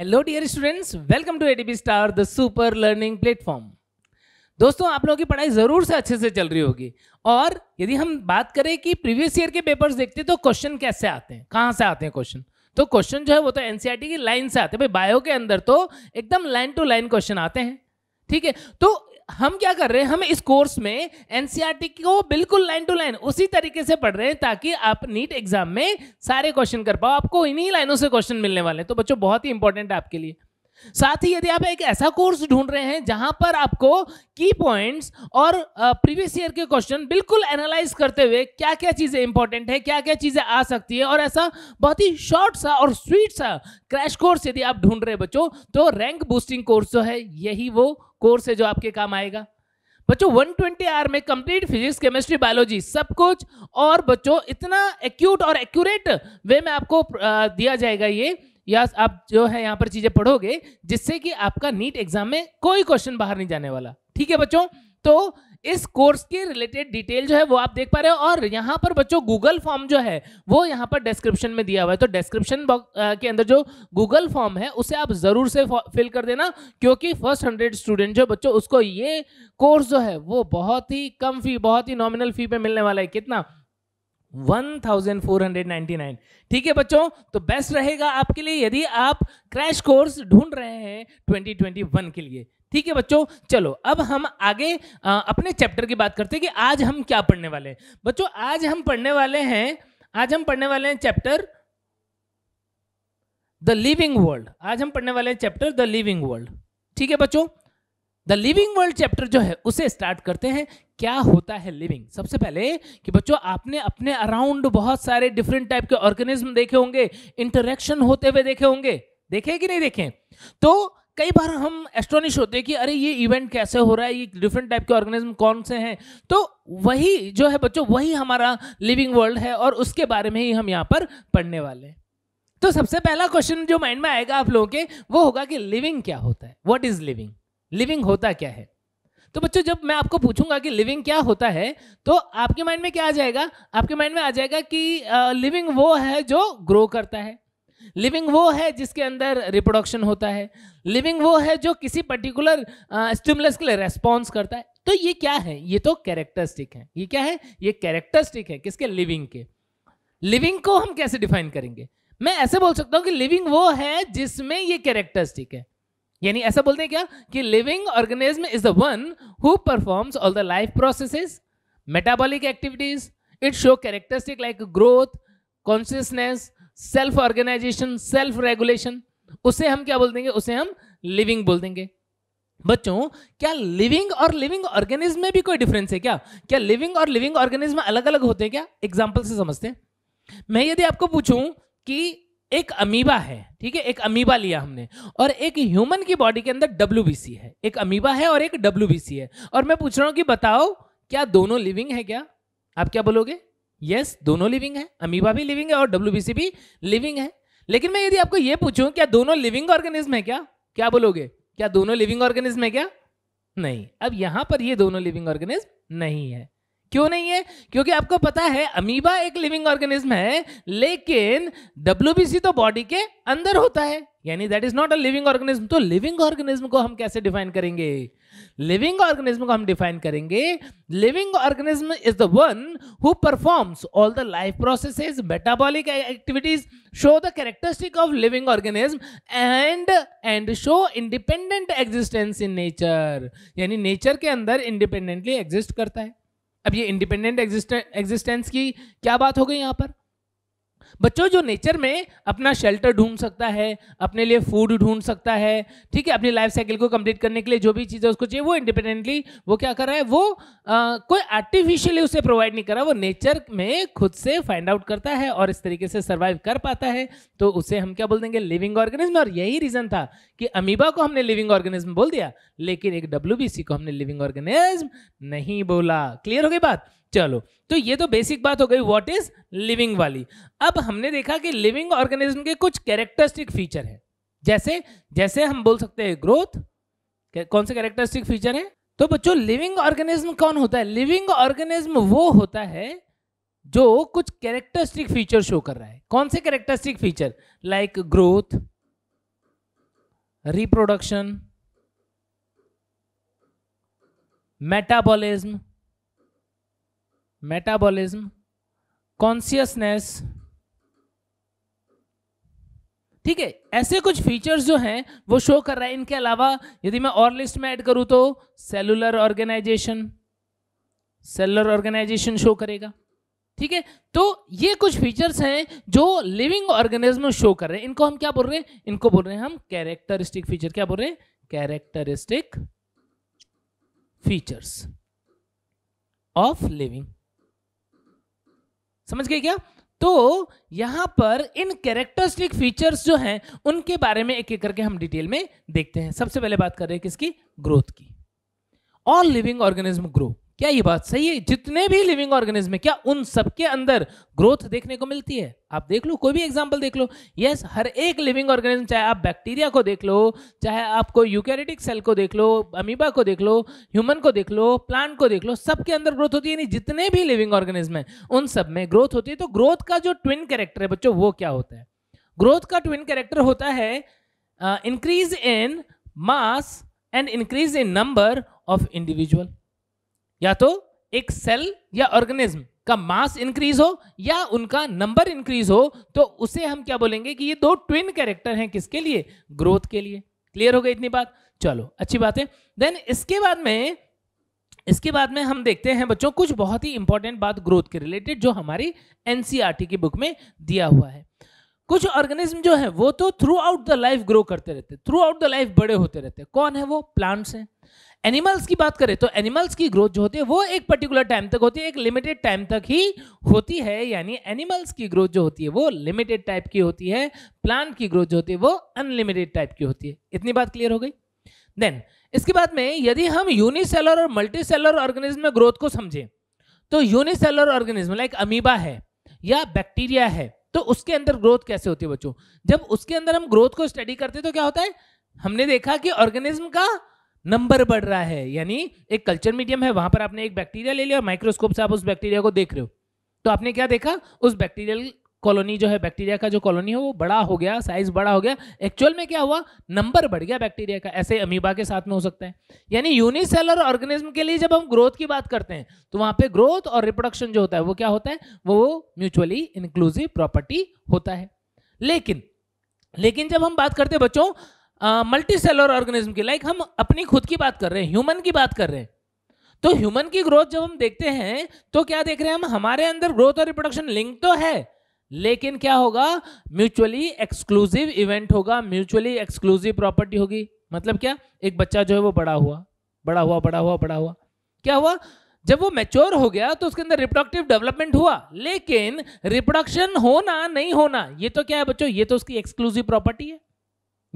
Hello dear students welcome to ADB star the super learning platform दोस्तों आप लोगों की पढ़ाई ज़रूर से अच्छे से चल रही होगी और यदि हम बात करें कि प्रीवियस ईयर के पेपर्स देखते हैं तो क्वेश्चन कैसे आते हैं कहां से आते हैं क्वेश्चन तो क्वेश्चन जो है वो तो एनसीईआरटी e की लाइन से आते हैं भाई बायो के अंदर तो एकदम लाइन टू लाइन क्वेश्चन आते हैं ठीक है तो हम क्या कर रहे हैं हम इस कोर्स में एनसीआरटी e को बिल्कुल लाइन टू लाइन उसी तरीके से पढ़ रहे हैं ताकि आप नीट एग्जाम में सारे क्वेश्चन कर पाओ आपको इन्हीं लाइनों से क्वेश्चन मिलने वाले हैं तो बच्चों बहुत ही इंपॉर्टेंट है आपके लिए साथ ही यदि आप एक ऐसा कोर्स ढूंढ रहे हैं जहां पर आपको की पॉइंट्स और प्रीवियस ईयर के क्वेश्चन बिल्कुल एनालाइज करते हुए क्या क्या चीज़ें इंपॉर्टेंट है क्या क्या चीज़ें आ सकती है और ऐसा बहुत ही शॉर्ट सा और स्वीट सा क्रैश कोर्स यदि आप ढूंढ रहे बच्चों तो रैंक बूस्टिंग कोर्स जो है यही वो कोर्स है जो आपके काम आएगा बच्चों 120 ट्वेंटी आर में कंप्लीट फिजिक्स केमिस्ट्री बायोलॉजी सब कुछ और बच्चों इतना एक्यूट और एक्यूरेट वे में आपको दिया जाएगा ये या आप जो है यहाँ पर चीजें पढ़ोगे जिससे कि आपका नीट एग्जाम में कोई क्वेश्चन बाहर नहीं जाने वाला ठीक है बच्चों तो इस कोर्स के रिलेटेड डिटेल जो है वो आप देख पा रहे हो और यहाँ पर बच्चों गूगल फॉर्म जो है वो यहाँ पर डिस्क्रिप्शन में दिया हुआ है तो डिस्क्रिप्शन के अंदर जो गूगल फॉर्म है उसे आप ज़रूर से फिल कर देना क्योंकि फर्स्ट हंड्रेड स्टूडेंट जो बच्चों उसको ये कोर्स जो है वो बहुत ही कम फी बहुत ही नॉमिनल फी पे मिलने वाला है कितना 1499 ठीक है बच्चों तो बेस्ट रहेगा आपके लिए यदि आप क्रैश कोर्स ढूंढ रहे हैं 2021 के लिए ठीक है बच्चों चलो अब हम आगे आ, अपने चैप्टर की बात करते हैं कि आज हम क्या पढ़ने वाले हैं बच्चों आज हम पढ़ने वाले हैं आज हम पढ़ने वाले हैं चैप्टर द लिविंग वर्ल्ड आज हम पढ़ने वाले हैं चैप्टर द लिविंग वर्ल्ड ठीक है बच्चों द लिविंग वर्ल्ड चैप्टर जो है उसे स्टार्ट करते हैं क्या होता है लिविंग सबसे पहले कि बच्चों आपने अपने अराउंड बहुत सारे डिफरेंट टाइप के ऑर्गेनिज्म देखे होंगे इंटरेक्शन होते हुए देखे होंगे देखे कि नहीं देखे तो कई बार हम एस्ट्रोनिश होते हैं कि अरे ये इवेंट कैसे हो रहा है ये डिफरेंट टाइप के ऑर्गेनिज्म कौन से हैं तो वही जो है बच्चों वही हमारा लिविंग वर्ल्ड है और उसके बारे में ही हम यहाँ पर पढ़ने वाले हैं तो सबसे पहला क्वेश्चन जो माइंड में आएगा आप लोगों के वो होगा कि लिविंग क्या होता है वॉट इज लिविंग लिविंग होता क्या है तो बच्चों जब मैं आपको पूछूंगा कि लिविंग क्या होता है तो आपके माइंड में क्या आ जाएगा आपके माइंड में आ जाएगा कि लिविंग वो है जो ग्रो करता है लिविंग वो है जिसके अंदर रिप्रोडक्शन होता है लिविंग वो है जो किसी पर्टिकुलर स्टिमुलस के लिए रेस्पॉन्स करता है तो ये क्या है ये तो कैरेक्टरिस्टिक है ये क्या है ये कैरेक्टरिस्टिक है किसके लिविंग के लिविंग को हम कैसे डिफाइन करेंगे मैं ऐसे बोल सकता हूं कि लिविंग वो है जिसमें ये कैरेक्टरिस्टिक है यानी ऐसा बोलते हैं क्या कि living organism is the one who performs all the life processes metabolic activities it show characteristic like growth consciousness self organisation self regulation उसे हम क्या बोल देंगे उसे हम लिविंग बोल देंगे बच्चों क्या लिविंग और लिविंग ऑर्गेनिज्म में भी कोई डिफरेंस है क्या क्या लिविंग और लिविंग ऑर्गेनिज्म अलग अलग होते हैं क्या एग्जाम्पल से समझते हैं मैं यदि आपको पूछूं कि एक अमीबा है ठीक है एक अमीबा लिया हमने और एक ह्यूमन की बॉडी के अंदर डब्ल्यू है एक अमीबा है और एक डब्ल्यू है और मैं पूछ रहा हूं कि बताओ क्या दोनों लिविंग है क्या आप क्या बोलोगे यस yes, दोनों लिविंग है अमीबा भी लिविंग है और डब्ल्यू भी लिविंग है लेकिन मैं यदि आपको यह पूछूं क्या दोनों लिविंग ऑर्गेनिज्म है क्या क्या बोलोगे क्या दोनों लिविंग ऑर्गेनिज्म है क्या नहीं अब यहां पर ये दोनों लिविंग ऑर्गेनिज्म नहीं है क्यों नहीं है क्योंकि आपको पता है अमीबा एक लिविंग ऑर्गेनिज्म है लेकिन डब्ल्यू तो बॉडी के अंदर होता है यानी that is not a living organism तो लिविंग ऑर्गेनिज्म को हम कैसे डिफाइन करेंगे लिविंग ऑर्गेनिज्म को हम डिफाइन करेंगे living organism is the one who performs all the life processes metabolic activities show the characteristic of living organism and and show independent existence in nature यानी nature के अंदर independently exist करता है अब ये इंडिपेंडेंट एग्जिस्टेंस की क्या बात हो गई यहाँ पर बच्चों जो नेचर में अपना शेल्टर ढूंढ सकता है अपने लिए फूड ढूंढ सकता है ठीक है अपनी लाइफ साइकिल को कंप्लीट करने के लिए जो भी चीज़ें उसको चाहिए वो इंडिपेंडेंटली वो क्या कर रहा है वो आ, कोई आर्टिफिशियली उसे प्रोवाइड नहीं कर रहा वो नेचर में खुद से फाइंड आउट करता है और इस तरीके से सर्वाइव कर पाता है तो उसे हम क्या बोल देंगे लिविंग ऑर्गेनिज्म और यही रीज़न था कि अमीबा को हमने लिविंग ऑर्गेनिज्म बोल दिया लेकिन एक डब्ल्यू को हमने लिविंग ऑर्गेनिज्म नहीं बोला क्लियर हो गई बात चलो तो ये तो बेसिक बात हो गई व्हाट इज लिविंग वाली अब हमने देखा कि लिविंग ऑर्गेनिज्म के कुछ कैरेक्टरिस्टिक फीचर है जैसे जैसे हम बोल सकते हैं ग्रोथ कौन से कैरेक्टरिस्टिक फीचर है तो बच्चों लिविंग ऑर्गेनिज्म कौन होता है लिविंग ऑर्गेनिज्म वो होता है जो कुछ कैरेक्टरिस्टिक फीचर शो कर रहा है कौन से characteristic feature like growth reproduction metabolism metabolism consciousness ठीक है ऐसे कुछ फीचर्स जो हैं वो शो कर रहा है इनके अलावा यदि मैं और लिस्ट में ऐड करूं तो cellular organization cellular organization show करेगा ठीक है तो ये कुछ फीचर्स हैं जो लिविंग ऑर्गेनिज्म शो कर रहे हैं इनको हम क्या बोल रहे हैं इनको बोल रहे हैं हम कैरेक्टरिस्टिक फीचर क्या बोल रहे हैं कैरेक्टरिस्टिक फीचर्स ऑफ लिविंग समझ गए क्या तो यहां पर इन कैरेक्टरिस्टिक फीचर्स जो हैं उनके बारे में एक एक करके हम डिटेल में देखते हैं सबसे पहले बात कर रहे हैं किसकी ग्रोथ की ऑल लिविंग ऑर्गेनिज्म ग्रोथ क्या ये बात सही है जितने भी लिविंग ऑर्गेनिज्म है क्या उन सबके अंदर ग्रोथ देखने को मिलती है आप देख लो कोई भी एग्जांपल देख लो यस हर एक लिविंग ऑर्गेनिज्म चाहे आप बैक्टीरिया को देख लो चाहे आपको यूकैरिटिक सेल को देख लो अमीबा को देख लो ह्यूमन को देख लो प्लांट को देख लो सबके अंदर ग्रोथ होती है यानी जितने भी लिविंग ऑर्गेनिज्म है उन सब में ग्रोथ होती है तो ग्रोथ का जो ट्विन कैरेक्टर है बच्चों वो क्या होता है ग्रोथ का ट्विन कैरेक्टर होता है increase in mass and increase in number of individual या तो एक सेल या ऑर्गेनिज्म का मास इंक्रीज हो या उनका नंबर इंक्रीज हो तो उसे हम क्या बोलेंगे कि ये दो ट्विन कैरेक्टर हैं किसके लिए ग्रोथ के लिए क्लियर हो गई इतनी बात चलो अच्छी बात है देन इसके बाद में इसके बाद में हम देखते हैं बच्चों कुछ बहुत ही इंपॉर्टेंट बात ग्रोथ के रिलेटेड जो हमारी एनसीआरटी e की बुक में दिया हुआ है कुछ ऑर्गेनिज्म जो है वो तो throughout the life grow करते रहते थ्रू आउट द लाइफ बड़े होते रहते कौन है वो प्लांट्स हैं एनिमल्स की बात करें तो एनिमल्स की ग्रोथ जो होती है वो एक पर्टिकुलर टाइम तक होती है एक लिमिटेड टाइम तक ही होती है यानी एनिमल्स की ग्रोथ जो होती है वो लिमिटेड टाइप की होती है प्लांट की ग्रोथ जो होती है वो अनलिमिटेड टाइप की होती है इतनी बात क्लियर हो गई देन इसके बाद में यदि हम यूनिसेलर और मल्टीसेलर ऑर्गेनिज्म में ग्रोथ को समझें तो यूनिसेलर ऑर्गेनिज्म लाइक अमीबा है या बैक्टीरिया है तो उसके अंदर ग्रोथ कैसे होती है बच्चों जब उसके अंदर हम ग्रोथ को स्टडी करते हैं तो क्या होता है हमने देखा कि ऑर्गेनिज्म का नंबर बढ़ रहा है यानी एक कल्चर मीडियम है वहां पर आपने एक बैक्टीरिया ले लिया माइक्रोस्कोप से आप उस बैक्टीरिया को देख रहे हो तो आपने क्या देखा उस बैक्टीरियल कॉलोनी जो है बैक्टीरिया का जो कॉलोनी है वो बड़ा हो गया साइज बड़ा हो गया एक्चुअल में क्या हुआ नंबर बढ़ गया बैक्टीरिया का ऐसे अमीबा के साथ में हो सकता है यानी यूनिसेलर ऑर्गेनिज्म के लिए जब हम ग्रोथ की बात करते हैं तो वहां पे ग्रोथ और रिप्रोडक्शन जो होता है वो क्या होता है वो म्यूचुअली इंक्लूसिव प्रॉपर्टी होता है लेकिन लेकिन जब हम बात करते हैं बच्चों मल्टी सेलर ऑर्गेनिज्म की लाइक हम अपनी खुद की बात कर रहे हैं ह्यूमन की बात कर रहे हैं तो ह्यूमन की ग्रोथ जब हम देखते हैं तो क्या देख रहे हैं हम हमारे अंदर ग्रोथ और रिप्रोडक्शन लिंक तो है लेकिन क्या होगा म्यूचुअली एक्सक्लूसिव इवेंट होगा म्यूचुअली एक्सक्लूसिव प्रॉपर्टी होगी मतलब क्या एक बच्चा जो है वो बड़ा हुआ बड़ा हुआ बड़ा हुआ बड़ा हुआ क्या हुआ जब वो मैच्योर हो गया तो उसके अंदर रिप्रोडक्टिव डेवलपमेंट हुआ लेकिन रिप्रोडक्शन होना नहीं होना ये तो क्या है बच्चों ये तो उसकी एक्सक्लूसिव प्रॉपर्टी है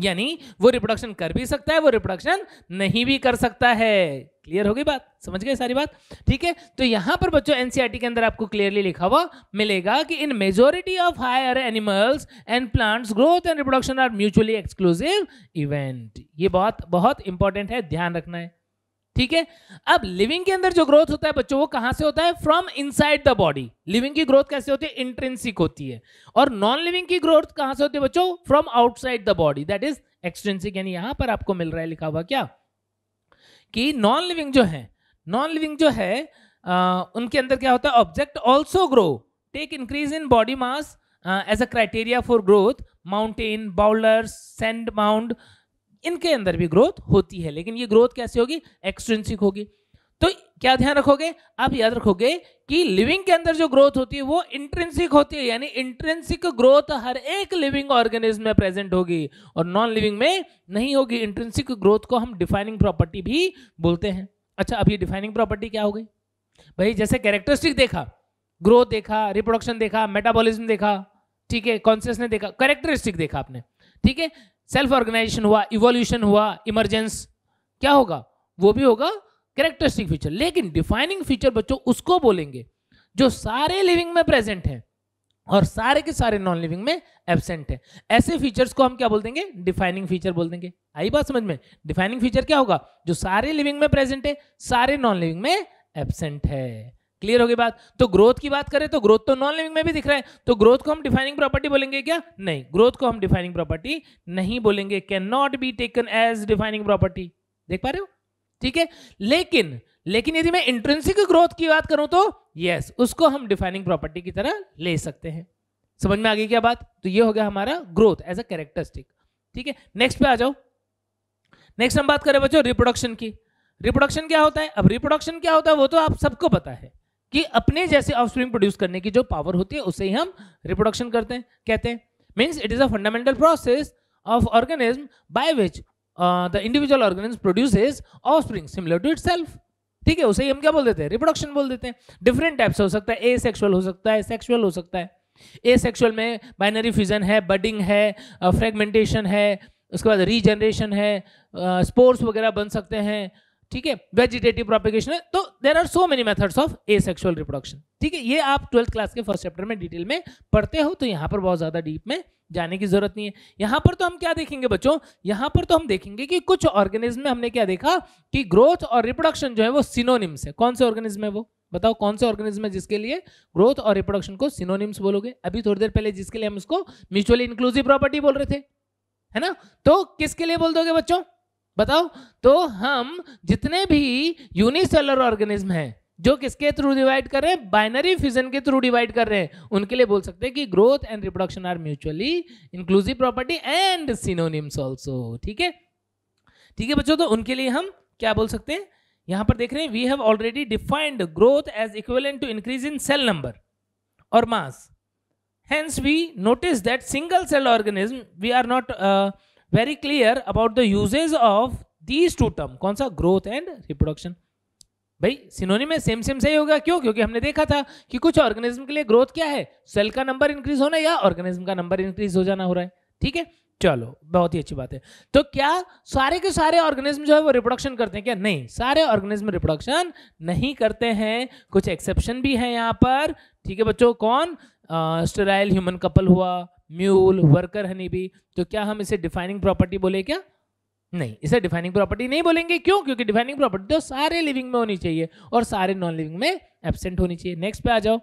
यानी वो रिप्रोडक्शन कर भी सकता है वो रिप्रोडक्शन नहीं भी कर सकता है क्लियर होगी बात समझ गए सारी बात ठीक है तो यहां पर बच्चों एनसीईआरटी e के अंदर आपको क्लियरली लिखा हुआ मिलेगा कि in majority of higher animals and plants growth and reproduction are mutually exclusive event ये बहुत बहुत इंपॉर्टेंट है ध्यान रखना है ठीक है अब लिविंग के अंदर जो ग्रोथ होता है बच्चों वो कहां से होता है from inside the body living की ग्रोथ कैसे होती है इंट्रेंसिक होती है और नॉन लिविंग की ग्रोथ कहां से होती है बच्चों from outside the body that is extrinsic यानी यहां पर आपको मिल रहा है लिखा हुआ क्या कि नॉन लिविंग जो है नॉन लिविंग जो है आ, उनके अंदर क्या होता है object also grow take increase in body mass as a criteria for growth mountain boulder sand mound इनके अंदर भी ग्रोथ होती है लेकिन ये ग्रोथ कैसे होगी एक्सटेंसिक होगी तो क्या ध्यान रखोगे आप याद रखोगे कि लिविंग के अंदर जो ग्रोथ होती है वो इंट्रेंसिक होती है यानी इंट्रेंसिक ग्रोथ हर एक लिविंग ऑर्गेनिज्म में प्रेजेंट होगी और नॉन लिविंग में नहीं होगी इंट्रेंसिक ग्रोथ को हम डिफाइनिंग प्रॉपर्टी भी बोलते हैं अच्छा अब ये डिफाइनिंग प्रॉपर्टी क्या हो गई भाई जैसे कैरेक्टरिस्टिक देखा ग्रोथ देखा रिप्रोडक्शन देखा मेटाबॉलिज्म देखा ठीक है कॉन्सियसनेस देखा कैरेक्टरिस्टिक देखा आपने ठीक है सेल्फ ऑर्गेनाइजेशन हुआ इवोल्यूशन हुआ इमरजेंस क्या होगा वो भी होगा कैरेक्टरिस्टिक फीचर लेकिन डिफाइनिंग फीचर बच्चों उसको बोलेंगे जो सारे लिविंग में प्रेजेंट है और सारे के सारे नॉन लिविंग में एबसेंट है ऐसे फीचर्स को हम क्या बोल देंगे डिफाइनिंग फीचर बोल देंगे आई बात समझ में डिफाइनिंग फीचर क्या होगा जो सारे लिविंग में प्रेजेंट है सारे नॉन लिविंग में एबसेंट है क्लियर होगी बात तो ग्रोथ की बात करें तो ग्रोथ तो नॉन लिविंग में भी दिख रहा है तो ग्रोथ को हम डिफाइनिंग प्रॉपर्टी बोलेंगे क्या नहीं ग्रोथ को हम डिफाइनिंग प्रॉपर्टी नहीं बोलेंगे can not be taken as defining property देख पा रहे हो ठीक है लेकिन लेकिन यदि मैं इंट्रेंसिक ग्रोथ की बात करूं तो यस yes, उसको हम डिफाइनिंग प्रॉपर्टी की तरह ले सकते हैं समझ में आ गई क्या बात तो ये हो गया हमारा ग्रोथ एज अ कैरेक्टरिस्टिक ठीक है नेक्स्ट पे आ जाओ नेक्स्ट हम बात करें बच्चों रिप्रोडक्शन की रिप्रोडक्शन क्या होता है अब रिप्रोडक्शन क्या होता है वो तो आप सबको पता है कि अपने जैसे ऑफस्प्रिंग प्रोड्यूस करने की जो पावर होती है उसे ही हम रिप्रोडक्शन करते हैं कहते हैं means it is a fundamental process of organism by which the individual organism produce offspring similar to it ठीक है उसे ही हम क्या बोल देते हैं रिप्रोडक्शन बोल देते हैं डिफरेंट टाइप्स हो सकता है ए सेक्सुअल हो सकता है सेक्सुअल हो सकता है ए सेक्सुअल में बाइनरी फ्यूजन है बडिंग है फ्रेगमेंटेशन uh, है उसके बाद रीजनरेशन है स्पोर्ट्स uh, वगैरह बन सकते हैं ठीक है वेजिटेटिव प्रोपिगेशन तो there are so many methods of asexual reproduction ठीक है ये आप ट्वेल्थ क्लास के फर्स्ट चैप्टर में डिटेल में पढ़ते हो तो यहाँ पर बहुत ज़्यादा डीप में जाने की जरूरत नहीं है यहाँ पर तो हम क्या देखेंगे बच्चों यहाँ पर तो हम देखेंगे कि कुछ ऑर्गेनिज्म में हमने क्या देखा कि ग्रोथ और रिप्रोडक्शन जो है वो सिनोनिम्स है कौन से ऑर्गेनिज्म है वो बताओ कौन से ऑर्गेनिज्म है जिसके लिए ग्रोथ और रिप्रोडक्शन को सिनोनिम्स बोलोगे अभी थोड़ी देर पहले जिसके लिए हम उसको म्यूचुअली इंक्लूसिव प्रॉपर्टी बोल रहे थे है ना तो किसके लिए बोल दोगे बच्चों बताओ तो हम जितने भी यूनिसेलर ऑर्गेनिज्म हैं जो किसके थ्रू डिवाइड कर रहे हैं बाइनरी फ्यूजन के थ्रू डिवाइड कर रहे हैं उनके लिए बोल सकते हैं कि growth and reproduction are mutually inclusive property and synonyms also ठीक है ठीक है बच्चों तो उनके लिए हम क्या बोल सकते हैं यहां पर देख रहे हैं we have already defined growth as equivalent to increase in cell number और mass hence we notice that single cell organism we are not very clear about the usages of these two term कौन सा growth and reproduction भाई सिनोनी में same same सही होगा क्यों क्योंकि हमने देखा था कि कुछ ऑर्गेनिज्म के लिए ग्रोथ क्या है सेल का नंबर इंक्रीज होना या ऑर्गेनिज्म का नंबर इंक्रीज हो जाना हो रहा है ठीक है चलो बहुत ही अच्छी बात है तो क्या सारे के सारे ऑर्गेनिज्म जो है वो रिप्रोडक्शन करते हैं क्या नहीं सारे ऑर्गेनिज्म रिप्रोडक्शन नहीं करते हैं कुछ एक्सेप्शन भी है यहाँ पर ठीक है बच्चों कौन स्टेराइल ह्यूमन कपल हुआ म्यूल वर्कर हनी भी तो क्या हम इसे डिफाइनिंग प्रॉपर्टी बोले क्या नहीं इसे डिफाइनिंग प्रॉपर्टी नहीं बोलेंगे क्यों क्योंकि डिफाइनिंग प्रॉपर्टी तो सारे लिविंग में होनी चाहिए और सारे नॉन लिविंग में एबसेंट होनी चाहिए नेक्स्ट पे आ जाओ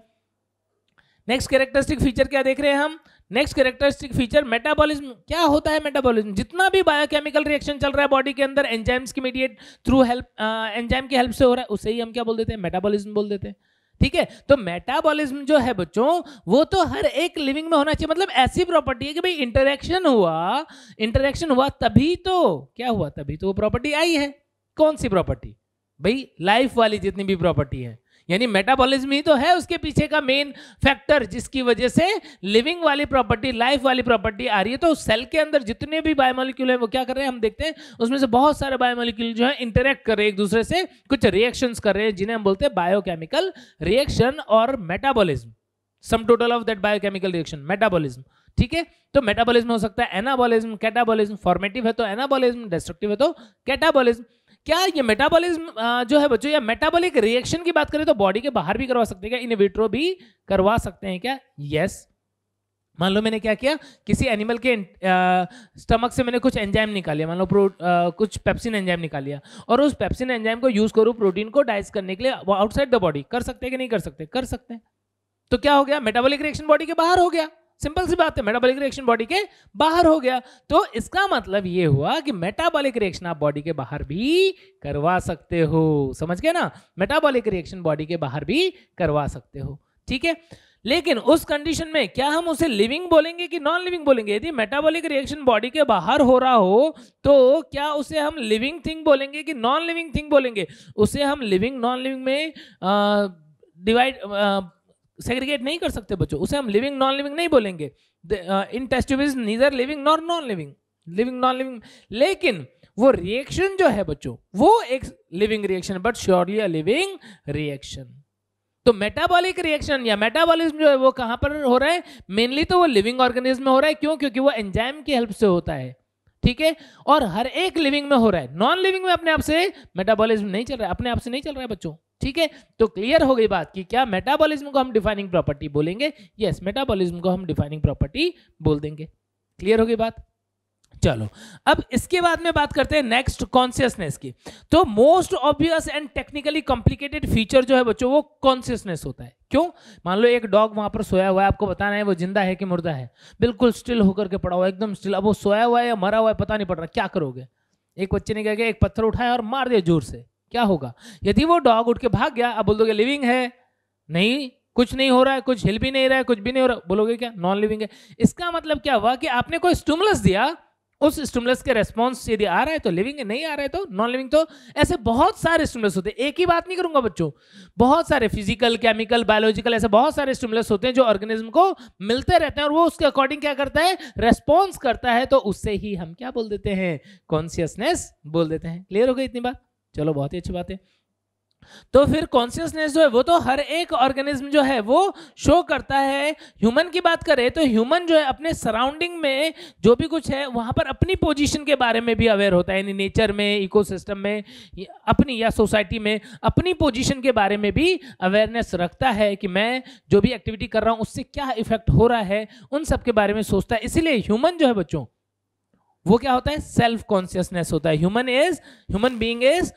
नेक्स्ट कैरेक्टरिस्टिक फीचर क्या देख रहे हैं हम नेक्स्ट कैरेक्टरिस्टिक फीचर मेटाबॉलिज्म क्या होता है मेटाबॉलिज्म जितना भी बायोकेमिकल रिएक्शन चल रहा है बॉडी के अंदर एंजाइम्स की मीडिएट थ्रू हेल्प एंजाइम की हेल्प से हो रहा है उसे ही हम क्या बोल देते हैं मेटाबॉलिज्म बोल देते हैं ठीक है तो मेटाबॉलिज्म जो है बच्चों वो तो हर एक लिविंग में होना चाहिए मतलब ऐसी प्रॉपर्टी है कि भाई इंटरेक्शन हुआ इंटरेक्शन हुआ तभी तो क्या हुआ तभी तो वो प्रॉपर्टी आई है कौन सी प्रॉपर्टी भाई लाइफ वाली जितनी भी प्रॉपर्टी है यानी मेटाबॉलिज्म ही तो है उसके पीछे का मेन फैक्टर जिसकी वजह से लिविंग वाली प्रॉपर्टी लाइफ वाली प्रॉपर्टी आ रही है तो सेल के अंदर जितने भी बायोमोलिक्यूल है वो क्या कर रहे हैं हम देखते हैं उसमें से बहुत सारे बायोमोलिक्यूल जो है इंटरेक्ट कर रहे हैं एक दूसरे से कुछ रिएक्शन कर रहे हैं जिन्हें हम बोलते हैं बायोकेमिकल रिएक्शन और metabolism sum total of that biochemical reaction metabolism ठीक है तो मेटाबॉलिज्म हो सकता है एनाबॉलिज्म कैटाबॉलिज्म फॉर्मेटिव है तो एनाबॉलिज्म डिस्ट्रक्टिव है तो कैटाबॉलिज्म क्या ये मेटाबॉलिज्म जो है बच्चों या मेटाबॉलिक रिएक्शन की बात करें तो बॉडी के बाहर भी करवा सकते हैं क्या इन विट्रो भी करवा सकते हैं क्या यस मान लो मैंने क्या किया किसी एनिमल के स्टमक से मैंने कुछ एंजाइम निकालिया मान लो प्रो कुछ पेप्सिन एंजाइम निकालिया और उस पेप्सिन एंजाइम को यूज़ करूँ प्रोटीन को डाइज करने के लिए आउटसाइड द बॉडी कर सकते हैं कि नहीं कर सकते कर सकते हैं तो क्या हो गया मेटाबॉलिक रिएक्शन बॉडी के बाहर हो गया सिंपल सी बात है मेटाबॉलिक रिएक्शन बॉडी के बाहर हो गया तो इसका मतलब ये हुआ कि मेटाबॉलिक रिएक्शन आप बॉडी के बाहर भी करवा सकते हो समझ गए ना मेटाबॉलिक रिएक्शन बॉडी के बाहर भी करवा सकते हो ठीक है लेकिन उस कंडीशन में क्या हम उसे लिविंग बोलेंगे कि नॉन लिविंग बोलेंगे यदि मेटाबॉलिक रिएक्शन बॉडी के बाहर हो रहा हो तो क्या उसे हम लिविंग थिंग बोलेंगे कि नॉन लिविंग थिंग बोलेंगे उसे हम लिविंग नॉन लिविंग में डिवाइड सेग्रीगेट नहीं कर सकते बच्चों उसे हम लिविंग नॉन लिविंग नहीं बोलेंगे in test tube is neither living nor non living living non living लेकिन वो रिएक्शन जो है बच्चों वो एक living reaction but surely a living reaction तो मेटाबॉलिक रिएक्शन या मेटाबॉलिज्म जो है वो कहां पर हो रहा है मेनली तो वो लिविंग ऑर्गेनिज्म में हो रहा है क्यों क्योंकि वो एंजाइम की हेल्प से होता है ठीक है और हर एक लिविंग में हो रहा है नॉन लिविंग में अपने आप से मेटाबॉलिज्म नहीं चल रहा है अपने आप से नहीं चल रहा है बच्चों ठीक है तो क्लियर हो गई बात कि क्या मेटाबॉलिज्म को हम डिफाइनिंग प्रॉपर्टी बोलेंगे यस मेटाबॉलिज्म को हम डिफाइनिंग प्रॉपर्टी बोल देंगे क्लियर हो गई बात चलो अब इसके बाद में बात करते हैं नेक्स्ट कॉन्सियसनेस की तो most obvious and technically complicated feature जो है बच्चों वो कॉन्सियसनेस होता है क्यों मान लो एक डॉग वहां पर सोया हुआ है आपको बताना है वो जिंदा है कि मुर्दा है बिल्कुल स्टिल होकर के पड़ा हुआ एकदम स्टिल अब वो सोया हुआ है या मरा हुआ है पता नहीं पड़ रहा क्या करोगे एक बच्चे ने क्या किया एक पत्थर उठाया और मार दिया जोर से क्या होगा यदि वो डॉग उठ के भाग गया अब बोल दोगे लिविंग है नहीं कुछ नहीं हो रहा है कुछ हिल भी नहीं रहा है कुछ भी नहीं हो रहा बोलोगे क्या नॉन लिविंग है इसका मतलब क्या हुआ कि आपने कोई स्टूमलस दिया उस स्टूमलस के रेस्पॉन्स यदि आ रहा है तो लिविंग नहीं आ रहा है तो नॉन लिविंग तो ऐसे बहुत सारे स्टूमलस होते हैं एक ही बात नहीं करूंगा बच्चों बहुत सारे फिजिकल केमिकल बायोलॉजिकल ऐसे बहुत सारे स्टूमलस होते हैं जो ऑर्गेनिज्म को मिलते रहते हैं और वो उसके अकॉर्डिंग क्या करता है रेस्पॉन्स करता है तो उससे ही हम क्या बोल देते हैं कॉन्सियसनेस बोल देते हैं क्लियर हो गई इतनी बात चलो बहुत ही अच्छी बात है तो फिर कॉन्सियसनेस जो है वो तो हर एक ऑर्गेनिज्म जो है वो शो करता है ह्यूमन की बात करें तो ह्यूमन जो है अपने सराउंडिंग में जो भी कुछ है वहाँ पर अपनी पोजीशन के बारे में भी अवेयर होता है यानी नेचर में इकोसिस्टम में अपनी या सोसाइटी में अपनी पोजीशन के बारे में भी अवेयरनेस रखता है कि मैं जो भी एक्टिविटी कर रहा हूँ उससे क्या इफेक्ट हो रहा है उन सब के बारे में सोचता है इसीलिए ह्यूमन जो है बच्चों वो क्या होता है सेल्फ कॉन्सियसनेस होता है human is human being is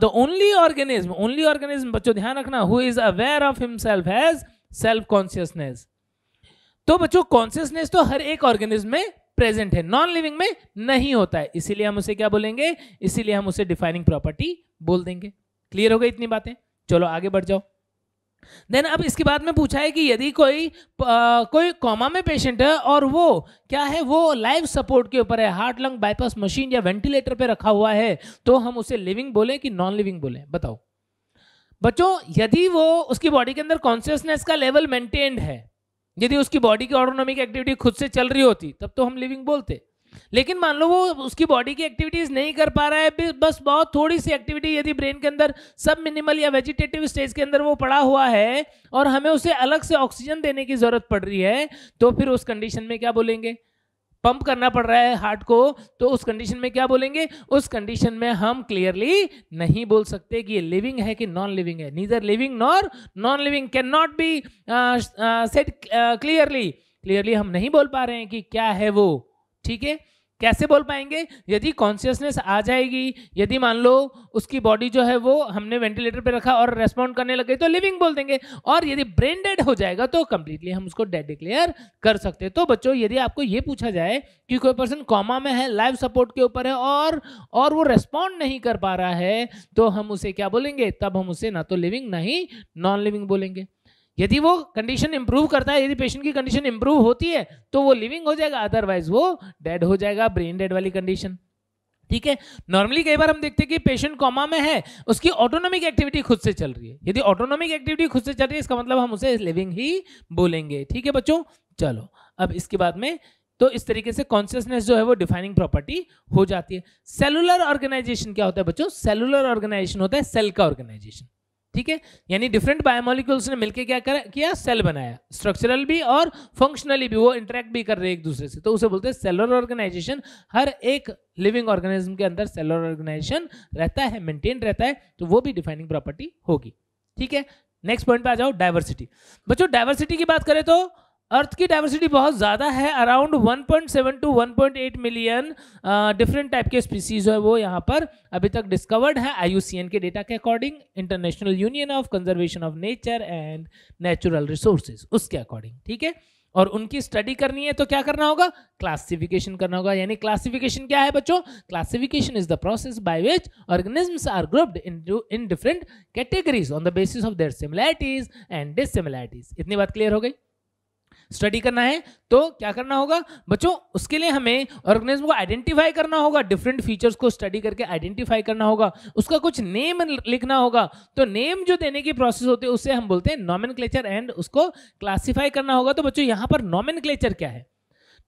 the only organism only organism बच्चों ध्यान रखना who is aware of himself has self consciousness तो बच्चों कॉन्सियसनेस तो हर एक ऑर्गेनिज्म में प्रेजेंट है नॉन लिविंग में नहीं होता है इसीलिए हम उसे क्या बोलेंगे इसीलिए हम उसे डिफाइनिंग प्रॉपर्टी बोल देंगे क्लियर हो गई इतनी बातें चलो आगे बढ़ जाओ देन अब इसके बाद में पूछा है कि यदि कोई आ, कोई कॉमा में पेशेंट है और वो क्या है वो लाइफ सपोर्ट के ऊपर है हार्ट लंग बाईपास मशीन या वेंटिलेटर पे रखा हुआ है तो हम उसे लिविंग बोले कि नॉन लिविंग बोले बताओ बच्चों यदि वो उसकी बॉडी के अंदर कॉन्सियसनेस का लेवल मेंटेन्ड है यदि उसकी बॉडी की ऑटोनॉमिक एक्टिविटी खुद से चल रही होती तब तो हम लिविंग बोलते लेकिन मान लो वो उसकी बॉडी की एक्टिविटीज़ नहीं कर पा रहा है बस बहुत थोड़ी सी एक्टिविटी यदि ब्रेन के अंदर सब मिनिमल या वेजिटेटिव स्टेज के अंदर वो पड़ा हुआ है और हमें उसे अलग से ऑक्सीजन देने की ज़रूरत पड़ रही है तो फिर उस कंडीशन में क्या बोलेंगे पंप करना पड़ रहा है हार्ट को तो उस कंडीशन में क्या बोलेंगे उस कंडीशन में हम क्लियरली नहीं बोल सकते कि ये लिविंग है कि नॉन लिविंग है neither living nor non living can not be set clearly clearly हम नहीं बोल पा रहे हैं कि क्या है वो ठीक है कैसे बोल पाएंगे यदि कॉन्शियसनेस आ जाएगी यदि मान लो उसकी बॉडी जो है वो हमने वेंटिलेटर पे रखा और रेस्पॉन्ड करने लग गई तो लिविंग बोल देंगे और यदि ब्रेन डेड हो जाएगा तो कंप्लीटली हम उसको डेड डिक्लेयर कर सकते हैं तो बच्चों यदि आपको ये पूछा जाए कि कोई पर्सन कॉमा में है लाइफ सपोर्ट के ऊपर है और और वो रेस्पॉन्ड नहीं कर पा रहा है तो हम उसे क्या बोलेंगे तब हम उसे ना तो लिविंग ना ही नॉन लिविंग बोलेंगे यदि वो कंडीशन इंप्रूव करता है यदि पेशेंट की कंडीशन इंप्रूव होती है तो वो लिविंग हो जाएगा अदरवाइज वो डेड हो जाएगा ब्रेन डेड वाली कंडीशन ठीक है नॉर्मली कई बार हम देखते हैं कि पेशेंट कॉमा में है उसकी ऑटोनॉमिक एक्टिविटी खुद से चल रही है यदि ऑटोनॉमिक एक्टिविटी खुद से चल रही है इसका मतलब हम उसे लिविंग ही बोलेंगे ठीक है बच्चों चलो अब इसके बाद में तो इस तरीके से कॉन्शियसनेस जो है वो डिफाइनिंग प्रॉपर्टी हो जाती है सेलुलर ऑर्गेनाइजेशन क्या होता है बच्चों सेलुलर ऑर्गेनाइजेशन होता है सेल का ऑर्गेनाइजेशन ठीक है यानी डिफरेंट बायोमोलिक्यूल्स ने मिलकर क्या कर, किया सेल बनाया स्ट्रक्चरल भी और फंक्शनली भी वो इंटरेक्ट भी कर रहे एक दूसरे से तो उसे बोलते हैं सेलर ऑर्गेनाइजेशन हर एक लिविंग ऑर्गेनिज्म के अंदर सेलर ऑर्गेनाइजेशन रहता है मेंटेन रहता है तो वो भी डिफाइनिंग प्रॉपर्टी होगी ठीक है नेक्स्ट पॉइंट पे आ जाओ डायवर्सिटी बच्चों डायवर्सिटी की बात करें तो अर्थ की डाइवर्सिटी बहुत ज़्यादा है around 1.7 to 1.8 million different type के स्पीसीज है वो यहाँ पर अभी तक डिस्कवर्ड है आई के डेटा के according international union of conservation of nature and natural resources उसके अकॉर्डिंग ठीक है और उनकी स्टडी करनी है तो क्या करना होगा क्लासिफिकेशन करना होगा यानी क्लासिफिकेशन क्या है बच्चों classification is the process by which organisms are grouped in in different categories on the basis of their similarities and dissimilarities इतनी बात क्लियर हो गई स्टडी करना है तो क्या करना होगा बच्चों उसके लिए हमें ऑर्गेनिज्म को आइडेंटिफाई करना होगा डिफरेंट फीचर्स को स्टडी करके आइडेंटिफाई करना होगा उसका कुछ नेम लिखना होगा तो नेम जो देने की प्रोसेस होती है उसे हम बोलते हैं नॉमिन एंड उसको क्लासीफाई करना होगा तो बच्चों यहाँ पर नॉमिन क्या है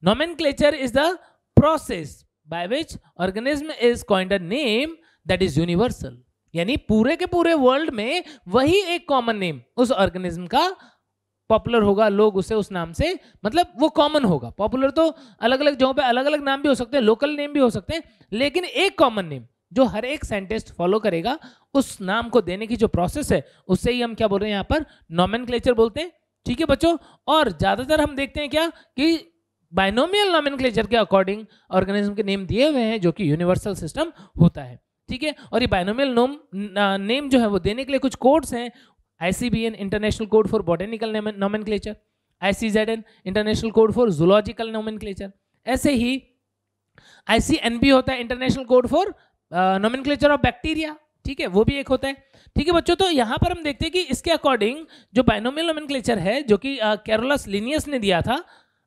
nomen is the process by which organism is coined a name that is universal यानी पूरे के पूरे वर्ल्ड में वही एक कॉमन नेम उस ऑर्गेनिज्म का पॉपुलर होगा लोग उसे उस नाम से मतलब वो कॉमन होगा पॉपुलर तो अलग अलग जगहों पे अलग अलग नाम भी हो सकते हैं लोकल नेम भी हो सकते हैं लेकिन एक कॉमन नेम जो हर एक साइंटिस्ट फॉलो करेगा उस नाम को देने की जो प्रोसेस है उससे ही हम क्या बोल रहे हैं यहाँ पर नॉमन बोलते हैं ठीक है बच्चों और ज़्यादातर हम देखते हैं क्या कि बाइनोमियल नॉमन के अकॉर्डिंग ऑर्गेनिज्म के नेम दिए हुए हैं जो कि यूनिवर्सल सिस्टम होता है ठीक है और ये बायनोमियल नोम नेम जो है वो देने के लिए कुछ कोड्स हैं ICBN International Code for Botanical Nomenclature, ICZN International Code for Zoological Nomenclature. ऐसे ही ICNB होता है international code for Nomenclature of bacteria ठीक है वो भी एक होता है ठीक है बच्चों तो यहाँ पर हम देखते हैं कि इसके अकॉर्डिंग जो बाइनोमियल नोमेनक्लेचर है जो कि कैरोलस लिनियस ने दिया था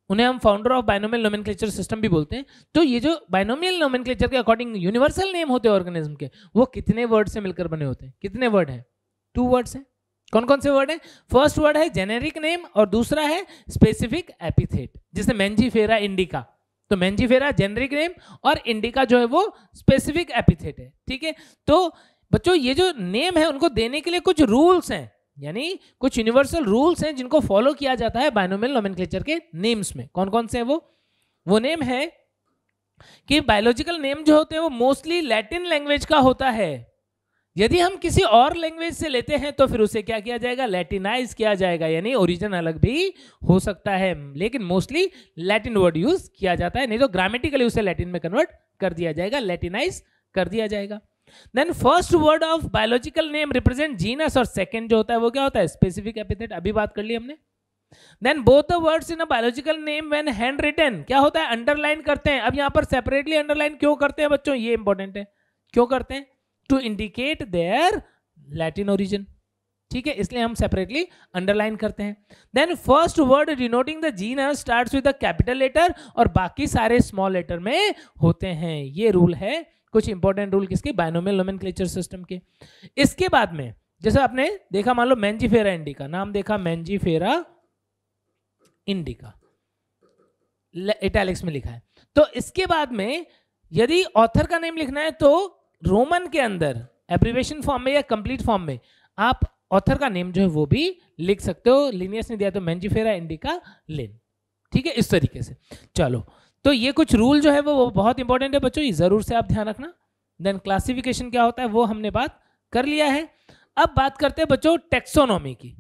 उन्हें हम founder of binomial nomenclature system भी बोलते हैं तो ये जो बाइनोमियल नोमेनक्लेचर के अकॉर्डिंग यूनिवर्सल नेम होते हैं ऑर्गेनिज्म के वो कितने वर्ड से मिलकर बने होते हैं कितने वर्ड हैं टू वर्ड्स हैं कौन कौन से वर्ड है फर्स्ट वर्ड है जेनेरिक नेम और दूसरा है स्पेसिफिक एपिथेट जैसे मैंजीफेरा इंडिका तो मैंजीफेरा जेनेरिक नेम और इंडिका जो है वो स्पेसिफिक एपिथेट है ठीक है तो बच्चों ये जो नेम है उनको देने के लिए कुछ रूल्स हैं यानी कुछ यूनिवर्सल रूल्स हैं जिनको फॉलो किया जाता है बायोनोमियल नोमेनक्लेचर के नेम्स में कौन कौन से हैं वो वो नेम है कि बायोलॉजिकल नेम जो होते हैं वो मोस्टली लैटिन लैंग्वेज का होता है यदि हम किसी और लैंग्वेज से लेते हैं तो फिर उसे क्या किया जाएगा लैटिनाइज किया जाएगा यानी ओरिजिन अलग भी हो सकता है लेकिन मोस्टली लैटिन वर्ड यूज किया जाता है नहीं तो ग्रामेटिकली उसे लैटिन में कन्वर्ट कर दिया जाएगा लैटिनाइज कर दिया जाएगा then first word of biological name represent genus और सेकेंड जो होता है वो क्या होता है स्पेसिफिक एपिथेट अभी बात कर ली हमने then both the words in a biological name when handwritten क्या होता है अंडरलाइन करते हैं अब यहां पर सेपरेटली अंडरलाइन क्यों करते हैं बच्चों ये इंपॉर्टेंट है क्यों करते हैं to indicate their Latin origin ठीक है इसलिए हम सेपरेटली अंडरलाइन करते हैं then first word denoting the genus start with the capital letter और बाकी सारे स्मॉल लेटर में होते हैं ये रूल है कुछ इंपॉर्टेंट रूल किसके बायनोमियल नोमेनक्लेचर सिस्टम के इसके बाद में जैसे आपने देखा मान लो मैंजीफेरा इंडिका नाम देखा मैंजीफेरा इंडिका इटैलिक्स में लिखा है तो इसके बाद में यदि ऑथर का नेम लिखना है तो रोमन के अंदर एब्रीवेशन फॉर्म में या कंप्लीट फॉर्म में आप ऑथर का नेम जो है वो भी लिख सकते हो लिनियस ने दिया तो मैंजीफेरा इंडिका लिन ठीक है इस तरीके से चलो तो ये कुछ रूल जो है वो बहुत इंपॉर्टेंट है बच्चों ये ज़रूर से आप ध्यान रखना देन क्लासिफिकेशन क्या होता है वो हमने बात कर लिया है अब बात करते हैं बच्चों टेक्सोनॉमी की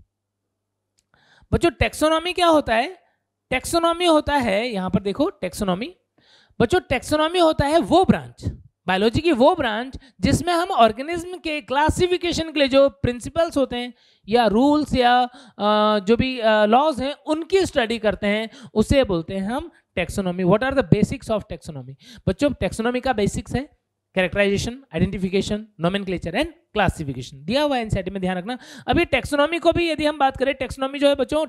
बच्चों टेक्सोनॉमी क्या होता है टेक्सोनॉमी होता है यहां पर देखो टेक्सोनॉमी बच्चों टेक्सोनॉमी होता है वो ब्रांच बायोलॉजी की वो ब्रांच जिसमें हम ऑर्गेनिज्म के क्लासिफिकेशन के लिए जो प्रिंसिपल्स होते हैं या रूल्स या जो भी लॉज हैं उनकी स्टडी करते हैं उसे बोलते हैं हम taxonomy what are the basics of taxonomy बच्चों टेक्सोनॉमी का बेसिक्स है characterization identification nomen and classification दिया हुआ एन में ध्यान रखना अभी टेक्सोनॉमी को भी यदि हम बात करें टेक्सोनॉमी जो है बच्चों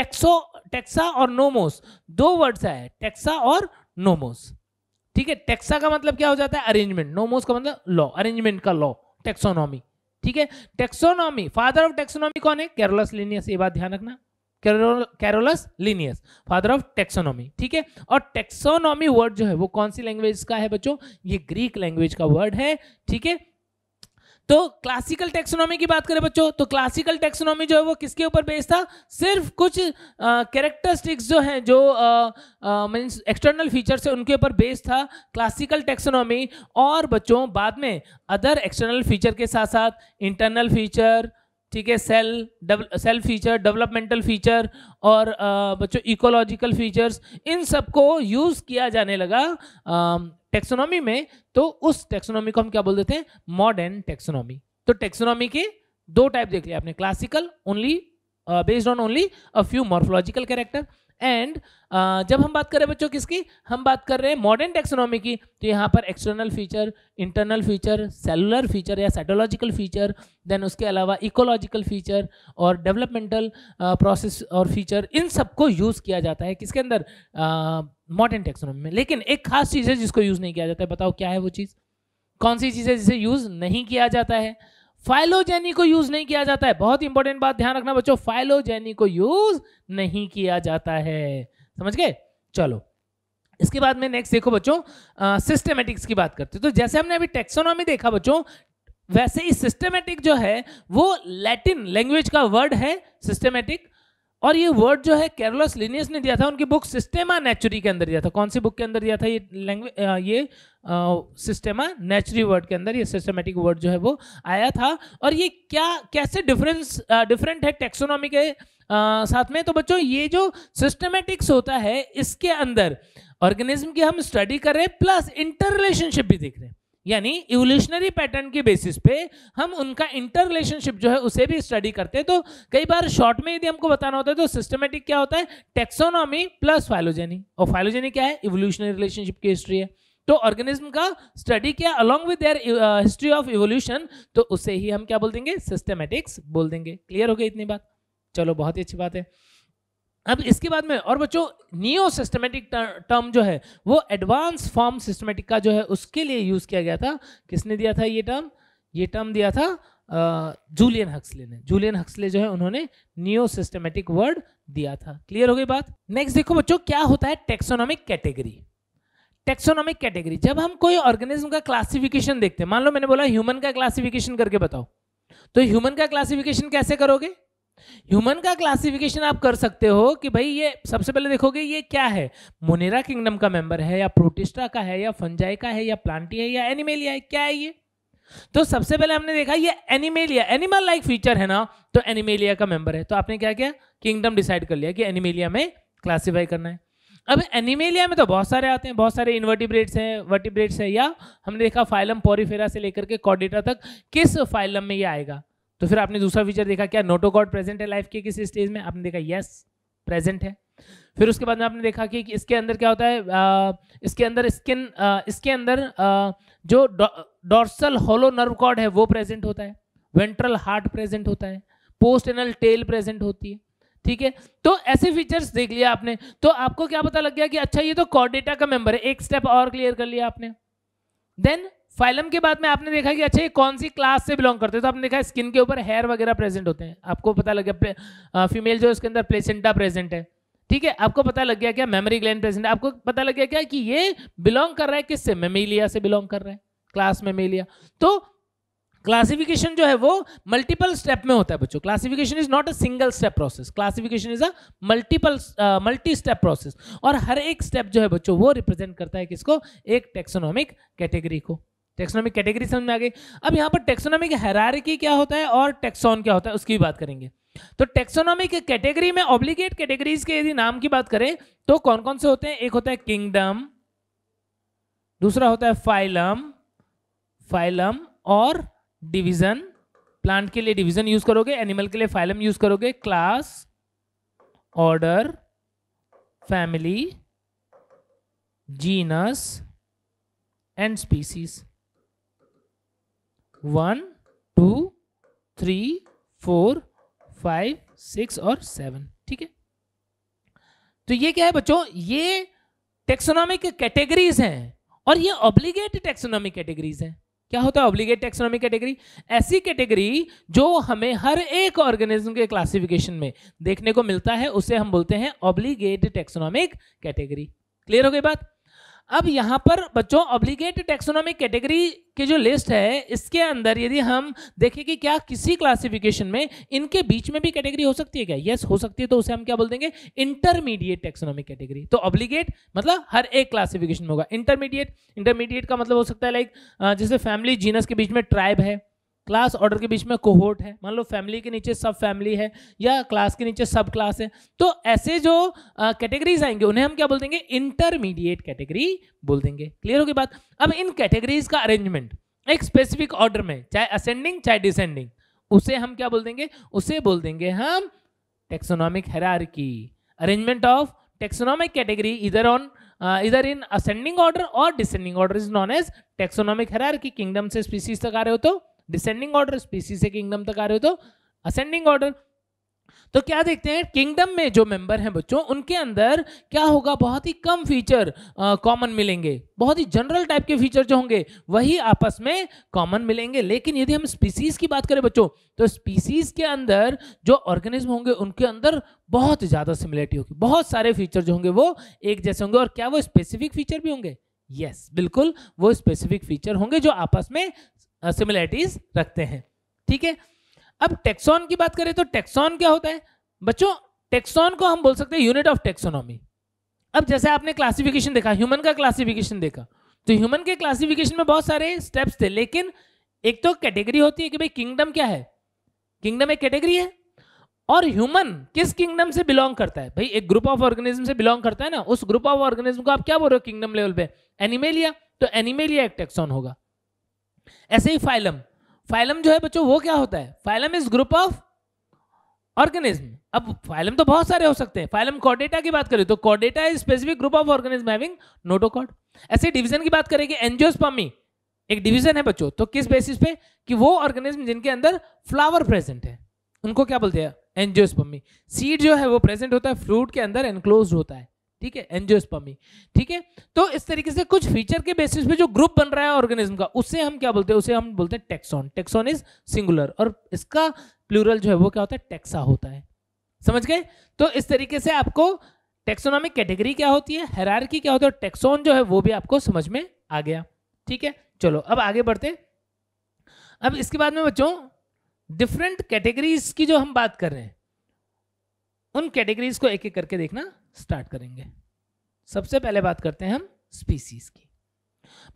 टेक्सो टेक्सा और नोमोस दो वर्ड है टेक्सा और नोमोस ठीक है टेक्सा का मतलब क्या हो जाता है अरेंजमेंट नोमोस का मतलब लॉ अरेंजमेंट का लॉ टेक्सोनॉमी ठीक है टेक्सोनॉमी फादर ऑफ टेक्सोनॉमी कौन है कैरोलस लिनियस ये बात ध्यान रखना Carolus Linnaeus father of taxonomy ठीक है और टेक्सोनॉमी वर्ड जो है वो कौन सी लैंग्वेज का है बच्चों ये ग्रीक लैंग्वेज का वर्ड है ठीक है तो क्लासिकल टेक्सोनॉमी की बात करें बच्चों तो क्लासिकल टेक्सोनॉमी जो है वो किसके ऊपर बेस्ड था सिर्फ कुछ कैरेक्टरिस्टिक्स जो हैं जो मीन्स एक्सटर्नल फीचर्स है उनके ऊपर बेस्ड था क्लासिकल टेक्सोनॉमी और बच्चों बाद में अदर एक्सटर्नल फीचर के साथ साथ इंटरनल फीचर ठीक है cell cell feature developmental feature और बच्चों इकोलॉजिकल फीचर्स इन सबको यूज़ किया जाने लगा टेक्सोनॉमी में तो उस टेक्सोनॉमी को हम क्या बोल देते हैं मॉडर्न टेक्सोनॉमी तो टेक्सोनॉमी के दो टाइप देख लिया आपने classical only based on only a few morphological character and uh, जब हम बात कर रहे हैं बच्चों किसकी हम बात कर रहे हैं मॉडर्न टेक्सोनॉमी की तो यहाँ पर external feature internal feature cellular feature या साइटोलॉजिकल फीचर देन उसके अलावा इकोलॉजिकल फीचर और डेवलपमेंटल प्रोसेस uh, और फीचर इन सबको यूज़ किया जाता है किसके अंदर मॉडर्न uh, टेक्सोनॉमी में लेकिन एक खास चीज़ है जिसको यूज़ नहीं किया जाता है बताओ क्या है वो चीज़ कौन सी चीज़ है जिसे यूज़ नहीं किया जाता है फाइलोजेनी को यूज नहीं किया जाता है बहुत इंपॉर्टेंट बात ध्यान रखना बच्चों फाइलोजेनी को यूज नहीं किया जाता है समझ गए चलो इसके बाद में नेक्स्ट देखो बच्चों सिस्टमेटिक्स की बात करते तो जैसे हमने अभी टेक्सोनॉमी देखा बच्चों वैसे ही सिस्टमेटिक जो है वो लैटिन लैंग्वेज का वर्ड है सिस्टमेटिक और ये वर्ड जो है कैरलस लिनियस ने दिया था उनकी बुक सिस्टेमा नेचुरी के अंदर दिया था कौन सी बुक के अंदर दिया था ये लैंग्वेज ये सिस्टेमा नेचुरी वर्ड के अंदर ये सिस्टमेटिक वर्ड जो है वो आया था और ये क्या कैसे डिफरेंस डिफरेंट है टेक्सोनॉमी के आ, साथ में तो बच्चों ये जो सिस्टमेटिक्स होता है इसके अंदर ऑर्गेनिज्म की हम स्टडी कर रहे हैं प्लस इंटर रिलेशनशिप भी देख रहे हैं यानी इवोल्यूशनरी पैटर्न के बेसिस पे हम उनका इंटर रिलेशनशिप जो है उसे भी स्टडी करते हैं तो कई बार शॉर्ट में यदि हमको बताना होता है तो सिस्टमेटिक क्या होता है टेक्सोनॉमी प्लस फाइलोजेनी और फाइलोजेनी क्या है इवोल्यूशनरी रिलेशनशिप की हिस्ट्री है तो ऑर्गेनिज्म का स्टडी किया along with their history of evolution तो उसे ही हम क्या बोल देंगे सिस्टमेटिक्स बोल देंगे क्लियर हो गई इतनी बात चलो बहुत ही अच्छी बात है अब इसके बाद में और बच्चों नियो सिस्टमेटिक टर्म जो है वो एडवांस फॉर्म सिस्टमेटिक का जो है उसके लिए यूज़ किया गया था किसने दिया था ये टर्म ये टर्म दिया था जूलियन हक्सले ने जूलियन हक्सले जो है उन्होंने नियो सिस्टमेटिक वर्ड दिया था क्लियर हो गई बात नेक्स्ट देखो बच्चों क्या होता है टेक्सोनॉमिक कैटेगरी टेक्सोनॉमिक कैटेगरी जब हम कोई ऑर्गेनिज्म का क्लासिफिकेशन देखते हैं मान लो मैंने बोला ह्यूमन का क्लासिफिकेशन करके बताओ तो ह्यूमन का क्लासिफिकेशन कैसे करोगे ह्यूमन का क्लासिफिकेशन आप कर सकते हो कि भाई ये सबसे पहले देखोगे ये क्या है मोनेरा किंगडम का मेंबर है या प्रोटिस्टा का है या फंजाई का है या प्लांटी है या एनिमेलिया है क्या है ये तो सबसे पहले हमने देखा ये एनिमेलिया एनिमल लाइक फीचर है ना तो एनिमेलिया का मेंबर है तो आपने क्या किया किंगडम डिसाइड कर लिया कि एनिमेलिया में क्लासीफाई करना है अब एनिमेलिया में तो बहुत सारे आते हैं बहुत सारे इन्वर्टिब्रेट्स हैं वर्टिब्रेट्स हैं या हमने देखा फाइलम पोरीफेरा से लेकर के कॉर्डेटा तक किस फाइलम में ये आएगा तो फिर आपने दूसरा फीचर देखा क्या नोटोकॉड प्रेजेंट है लाइफ के किस स्टेज में आपने देखा यस प्रेजेंट है फिर उसके बाद में आपने देखा कि इसके अंदर क्या होता है आ, इसके अंदर स्किन इसके अंदर आ, जो डॉर्सल होलो नर्व कॉर्ड है वो प्रेजेंट होता है वेंट्रल हार्ट प्रेजेंट होता है पोस्ट एनल टेल प्रेजेंट होती है ठीक है तो ऐसे फीचर्स देख लिया आपने तो आपको क्या पता लग गया कि अच्छा ये तो कॉर्डेटा का मेंबर है एक स्टेप और क्लियर कर लिया आपने देन फाइलम के बाद में आपने देखा कि अच्छा ये कौन सी क्लास से बिलोंग करते हैं तो आपने देखा स्किन के ऊपर हेयर वगैरह प्रेजेंट होते हैं आपको पता लग गया फीमेल जो है उसके अंदर प्लेसेंटा प्रेजेंट है ठीक है आपको पता लग गया क्या मेमोरी ग्लैंड प्रेजेंट आपको पता लग गया क्या कि ये बिलोंग कर रहा है किससे मेमेलिया से बिलोंग कर रहा है क्लास मेमेलिया तो क्लासिफिकेशन जो है वो मल्टीपल स्टेप में होता है बच्चों classification is not a single step process classification is a multiple multi step process और हर एक स्टेप जो है बच्चों वो रिप्रेजेंट करता है किसको एक टेक्सोनॉमिक कैटेगरी को टेक्सोनॉमिक कैटेगरी समझ में आ गई अब यहाँ पर टेक्सोनॉमिक हैरारकी क्या होता है और टेक्सोन क्या होता है उसकी भी बात करेंगे तो टेक्सोनॉमिक कैटेगरी में ऑब्लिगेट कैटेगरीज के यदि नाम की बात करें तो कौन कौन से होते हैं एक होता है किंगडम दूसरा होता है फाइलम फाइलम और डिवीजन प्लांट के लिए डिवीजन यूज करोगे एनिमल के लिए फाइलम यूज करोगे class order family genus and species one two three four five six और सेवन ठीक है तो ये क्या है बच्चों ये टेक्सोनॉमिक कैटेगरीज हैं और ये ऑब्लिगेट टेक्सोनॉमिक कैटेगरीज हैं क्या होता है ऑब्लिगेट टेक्सोनॉमिक कैटेगरी ऐसी कैटेगरी जो हमें हर एक ऑर्गेनिज्म के क्लासिफिकेशन में देखने को मिलता है उसे हम बोलते हैं ऑब्लिगेट टेक्सोनॉमिक कैटेगरी क्लियर हो गई बात अब यहाँ पर बच्चों ऑब्लिगेट टेक्सोनॉमिक कैटेगरी के जो लिस्ट है इसके अंदर यदि हम देखें कि क्या किसी क्लासिफिकेशन में इनके बीच में भी कैटेगरी हो सकती है क्या यस हो सकती है तो उसे हम क्या बोल देंगे इंटरमीडिएट टेक्सोनॉमिक कैटेगरी तो ऑब्लिगेट मतलब हर एक क्लासिफिकेशन में होगा इंटरमीडिएट इंटरमीडिएट का मतलब हो सकता है लाइक जैसे फैमिली जीनस के बीच में ट्राइब है क्लास ऑर्डर के बीच में कोहोट है मान लो फैमिली के नीचे सब फैमिली है या क्लास के नीचे सब क्लास है तो ऐसे जो कैटेगरीज आएंगे उन्हें हम क्या बोल देंगे इंटरमीडिएट कैटेगरी बोल देंगे क्लियर होगी बात अब इन कैटेगरीज का अरेंजमेंट एक स्पेसिफिक ऑर्डर में चाहे असेंडिंग चाहे डिसेंडिंग उसे हम क्या बोल देंगे उसे बोल देंगे हम taxonomic hierarchy arrangement of taxonomic category either on either in ascending order और descending order is known as taxonomic hierarchy kingdom से स्पीसीज तक आ रहे हो तो डिसेंडिंग ऑर्डर स्पीसी से किंगडम तक आ रहे हो तो असेंडिंग ऑर्डर तो क्या देखते हैं किंगडम में जो मेंबर हैं बच्चों उनके अंदर क्या होगा बहुत ही कम फीचर कॉमन मिलेंगे बहुत ही जनरल टाइप के फीचर जो होंगे वही आपस में कॉमन मिलेंगे लेकिन यदि हम स्पीसीज की बात करें बच्चों तो स्पीसीज के अंदर जो ऑर्गेनिज्म होंगे उनके अंदर बहुत ज़्यादा सिमिलरिटी होगी बहुत सारे फीचर जो होंगे वो एक जैसे होंगे और क्या वो स्पेसिफिक फीचर भी होंगे यस yes, बिल्कुल वो स्पेसिफिक फीचर होंगे जो आपस में सिमिलैरिटीज रखते हैं ठीक है अब टेक्सॉन की बात करें तो टेक्सॉन क्या होता है बच्चों टेक्सॉन को हम बोल सकते हैं यूनिट ऑफ टेक्सोनॉमी अब जैसे आपने क्लासिफिकेशन देखा ह्यूमन का क्लासिफिकेशन देखा तो ह्यूमन के क्लासिफिकेशन में बहुत सारे स्टेप्स थे लेकिन एक तो कैटेगरी होती है कि भाई किंगडम क्या है किंगडम एक कैटेगरी है और ह्यूमन किस किंगडम से बिलोंग करता है भाई एक ग्रुप ऑफ ऑर्गेनिज्म से बिलोंग करता है ना उस ग्रुप ऑफ ऑर्गेनिज्म को आप क्या बोल रहे हो किंगडम लेवल पे एनिमेलिया तो एनिमेलिया एक टेक्सॉन होगा ऐसे ही फाइलम फाइलम जो है बच्चों वो क्या होता है phylum is group of organism अब फाइलम तो बहुत सारे हो सकते हैं फाइलम कॉर्डेटा की बात करें तो Chordata is specific group of organism having notochord ऐसे डिवीजन की बात करें कि एक डिवीजन है बच्चों तो किस बेसिस पे कि वो ऑर्गेनिज्म जिनके अंदर फ्लावर प्रेजेंट है उनको क्या बोलते हैं एंजियोस्पमी सीड जो है वो प्रेजेंट होता है फ्रूट के अंदर एनक्लोज होता है ठीक है एंजियोस्पमी ठीक है तो इस तरीके से कुछ फीचर के बेसिस पे जो ग्रुप बन रहा है ऑर्गेनिज्म का उसे हम क्या बोलते हैं उसे हम बोलते हैं टेक्सॉन टेक्सॉन इज सिंगुलर और इसका प्लूरल जो है वो क्या होता है टेक्सा होता है समझ गए तो इस तरीके से आपको टेक्सोनॉमिक कैटेगरी क्या होती है हेरारकी क्या होती है और जो है वो भी आपको समझ में आ गया ठीक है चलो अब आगे बढ़ते अब इसके बाद में बच्चों डिफरेंट कैटेगरीज की जो हम बात कर रहे हैं उन कैटेगरीज को एक एक करके देखना स्टार्ट करेंगे सबसे पहले बात करते हैं हम स्पीसीज की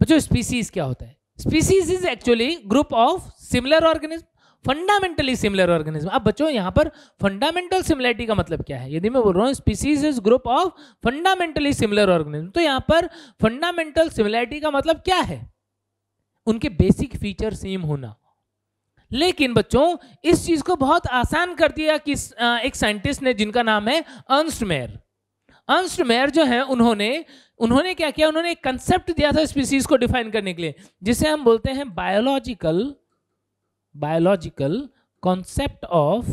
बच्चों स्पीसीज क्या होता है species is actually group of similar organism fundamentally similar organism अब बच्चों यहां पर फंडामेंटल सिमिलरिटी का मतलब क्या है यदि मैं बोल रहा हूँ species is group of fundamentally similar organism तो यहां पर फंडामेंटल सिमिलरिटी का मतलब क्या है उनके बेसिक फीचर सेम होना लेकिन बच्चों इस चीज को बहुत आसान कर दिया कि एक साइंटिस्ट ने जिनका नाम है अंस्टमेयर अंस्टमेयर जो है उन्होंने उन्होंने क्या किया उन्होंने एक कंसेप्ट दिया था स्पीसीज को डिफाइन करने के लिए जिसे हम बोलते हैं biological biological concept of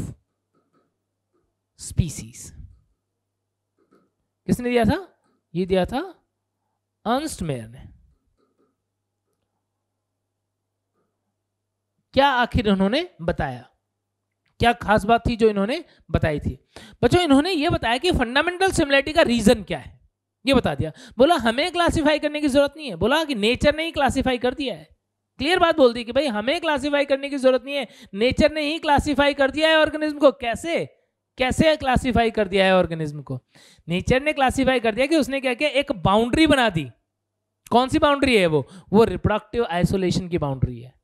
species किसने दिया था ये दिया था अंस्टमेयर ने क्या आखिर उन्होंने बताया क्या खास बात थी जो इन्होंने बताई थी बच्चों इन्होंने ये बताया कि फंडामेंटल सिमिलरिटी का रीजन क्या है ये बता दिया बोला हमें क्लासिफाई करने की जरूरत नहीं है बोला कि नेचर ने ही क्लासिफाई कर दिया है क्लियर बात बोल दी कि भाई हमें क्लासिफाई करने की जरूरत नहीं है नेचर ने ही क्लासिफाई कर दिया है ऑर्गेनिज्म को कैसे कैसे क्लासिफाई कर दिया है ऑर्गेनिज्म को नेचर ने क्लासिफाई कर दिया कि उसने क्या किया एक बाउंड्री बना दी कौन सी बाउंड्री है वो वो रिप्रोडक्टिव आइसोलेशन की बाउंड्री है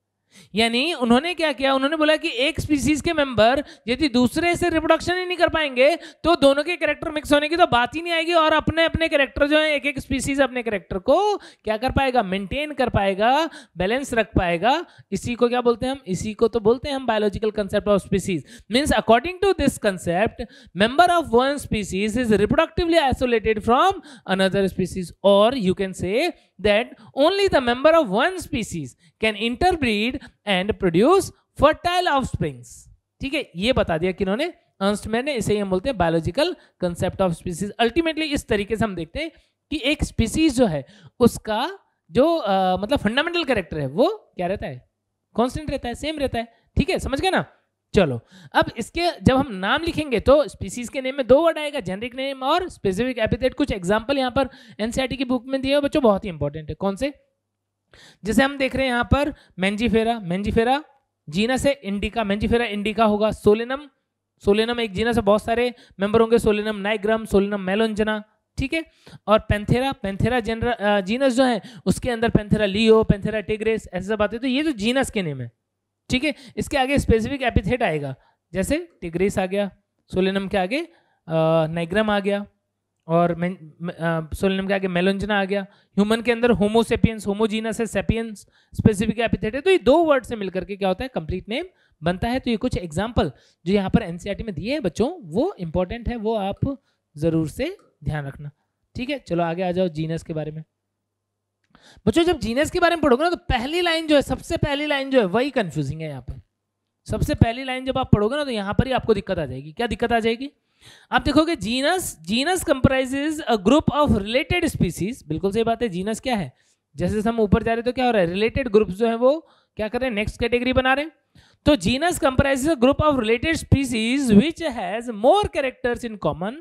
यानी उन्होंने क्या किया उन्होंने बोला कि एक स्पीसीज के मेंबर यदि दूसरे से रिप्रोडक्शन ही नहीं कर पाएंगे तो दोनों के कैरेक्टर मिक्स होने की तो बात ही नहीं आएगी और अपने अपने कैरेक्टर जो है एक एक स्पीसीज अपने कैरेक्टर को क्या कर पाएगा मेंटेन कर पाएगा बैलेंस रख पाएगा इसी को क्या बोलते हैं हम इसी को तो बोलते हैं हम biological concept of species means according to this concept member of one species is reproductively isolated from another species और you can say that only the member of one species can interbreed and produce fertile offsprings ठीक है ये बता दिया कि इन्होंने अंस्टमैन ने इसे हम बोलते हैं biological concept of species ultimately इस तरीके से हम देखते हैं कि एक स्पीसीज जो है उसका जो आ, मतलब फंडामेंटल कैरेक्टर है वो क्या रहता है कॉन्स्टेंट रहता है सेम रहता है ठीक है समझ गए ना चलो अब इसके जब हम नाम लिखेंगे तो स्पीसीज के नेम में दो वर्ड आएगा जेनरिक नेम और स्पेसिफिक एपिथेट कुछ एग्जांपल यहाँ पर एनसीईआरटी e की बुक में दिए बच्चों बहुत ही इंपॉर्टेंट है कौन से जैसे हम देख रहे हैं यहां पर मैंजीफेरा मैंजीफेरा जीनस है इंडिका मैंजीफेरा इंडिका होगा सोलेनम सोलेनम एक जीनस है बहुत सारे मेंबर होंगे सोलेनम नाइग्राम सोलेनम मेलोंजना ठीक है और पेंथेरा पेंथेरा जनरल जीनस जो है उसके अंदर पेंथेरा लियो पेंथेरा टिग्रेस ऐसे सब आते तो ये जो जीनस के नेम है ठीक है इसके आगे स्पेसिफिक एपिथेट आएगा जैसे टिग्रेस आ गया सोलेनम के आगे नाइग्राम आ गया और सोलिनम के आगे मेलोंजना आ गया ह्यूमन के अंदर होमोसेपियंस होमोजीनस है सेपियंस स्पेसिफिक एपिथेट है तो ये दो वर्ड से मिलकर के क्या होता है कंप्लीट नेम बनता है तो ये कुछ एग्जाम्पल जो यहाँ पर एनसीईआरटी e में दिए हैं बच्चों वो इंपॉर्टेंट है वो आप ज़रूर से ध्यान रखना ठीक है चलो आगे आ जाओ जीनस के बारे में बच्चों जब जीनस के बारे में पढ़ोगे ना तो पहली लाइन जो है सबसे पहली लाइन जो है वही कन्फ्यूजिंग है यहाँ पर सबसे पहली लाइन जब आप पढ़ोगे ना तो यहाँ पर ही आपको दिक्कत आ जाएगी क्या दिक्कत आ जाएगी आप देखोगे genus genus comprises a group of related species बिल्कुल सही बात है जीनस क्या है जैसे जैसे हम ऊपर जा रहे तो क्या हो रहा है रिलेटेड ग्रुप जो है वो क्या कर रहे हैं नेक्स्ट कैटेगरी बना रहे हैं तो genus comprise a group of related species which has more characters in common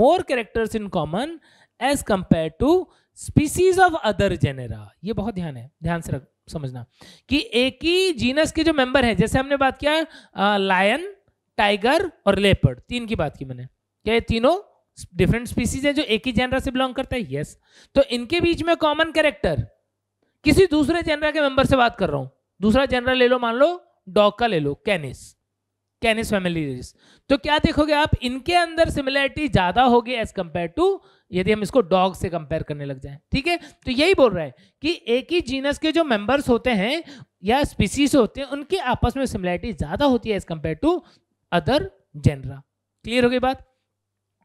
more characters in common as compare to species of other genera ये बहुत ध्यान है ध्यान से रख समझना कि एक ही जीनस के जो मेंबर हैं जैसे हमने बात किया लायन टाइगर और लेपर्ड तीन की बात की मैंने क्या ये तीनों डिफरेंट स्पीसीज है जो एक ही जेनरा से बिलोंग करता है यस yes. तो इनके बीच में कॉमन कैरेक्टर किसी दूसरे जेनरा के मेंबर से बात कर रहा हूं दूसरा जेनरा ले लो मान लो डॉग का ले लो कैनिस कैनिस फैमिली तो क्या देखोगे आप इनके अंदर सिमिलैरिटी ज्यादा होगी एज कंपेयर टू यदि हम इसको डॉग से कंपेयर करने लग जाए ठीक है तो यही बोल रहा है कि एक ही जीनस के जो मेंबर्स होते हैं या स्पीसीज होते हैं उनके आपस में सिमिलैरिटी ज्यादा होती है as compare to other genera clear हो गई बात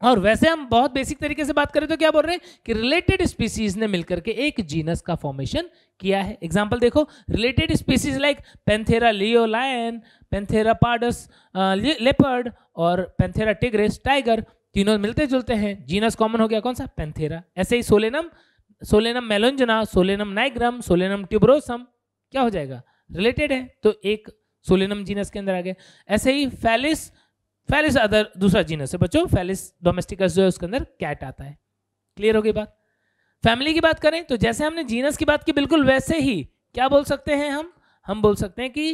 और वैसे हम बहुत बेसिक तरीके से बात करें तो क्या बोल रहे हैं कि रिलेटेड स्पीसीज ने मिलकर के एक जीनस का फॉर्मेशन किया है एग्जांपल देखो related species like Panthera leo lion Panthera pardus leopard और पेंथेरा टिग्रेस टाइगर तीनों मिलते जुलते हैं जीनस कॉमन हो गया कौन सा पेंथेरा ऐसे ही Solanum Solanum melongena Solanum nigrum Solanum tuberosum क्या हो जाएगा रिलेटेड है तो एक सोलिनम जीनस के अंदर आ गए ऐसे ही फैलिस फैलिस अदर दूसरा जीनस है बच्चों फैलिस डोमेस्टिकस जो है उसके अंदर कैट आता है क्लियर हो गई बात फैमिली की बात करें तो जैसे हमने जीनस की बात की बिल्कुल वैसे ही क्या बोल सकते हैं हम हम बोल सकते हैं कि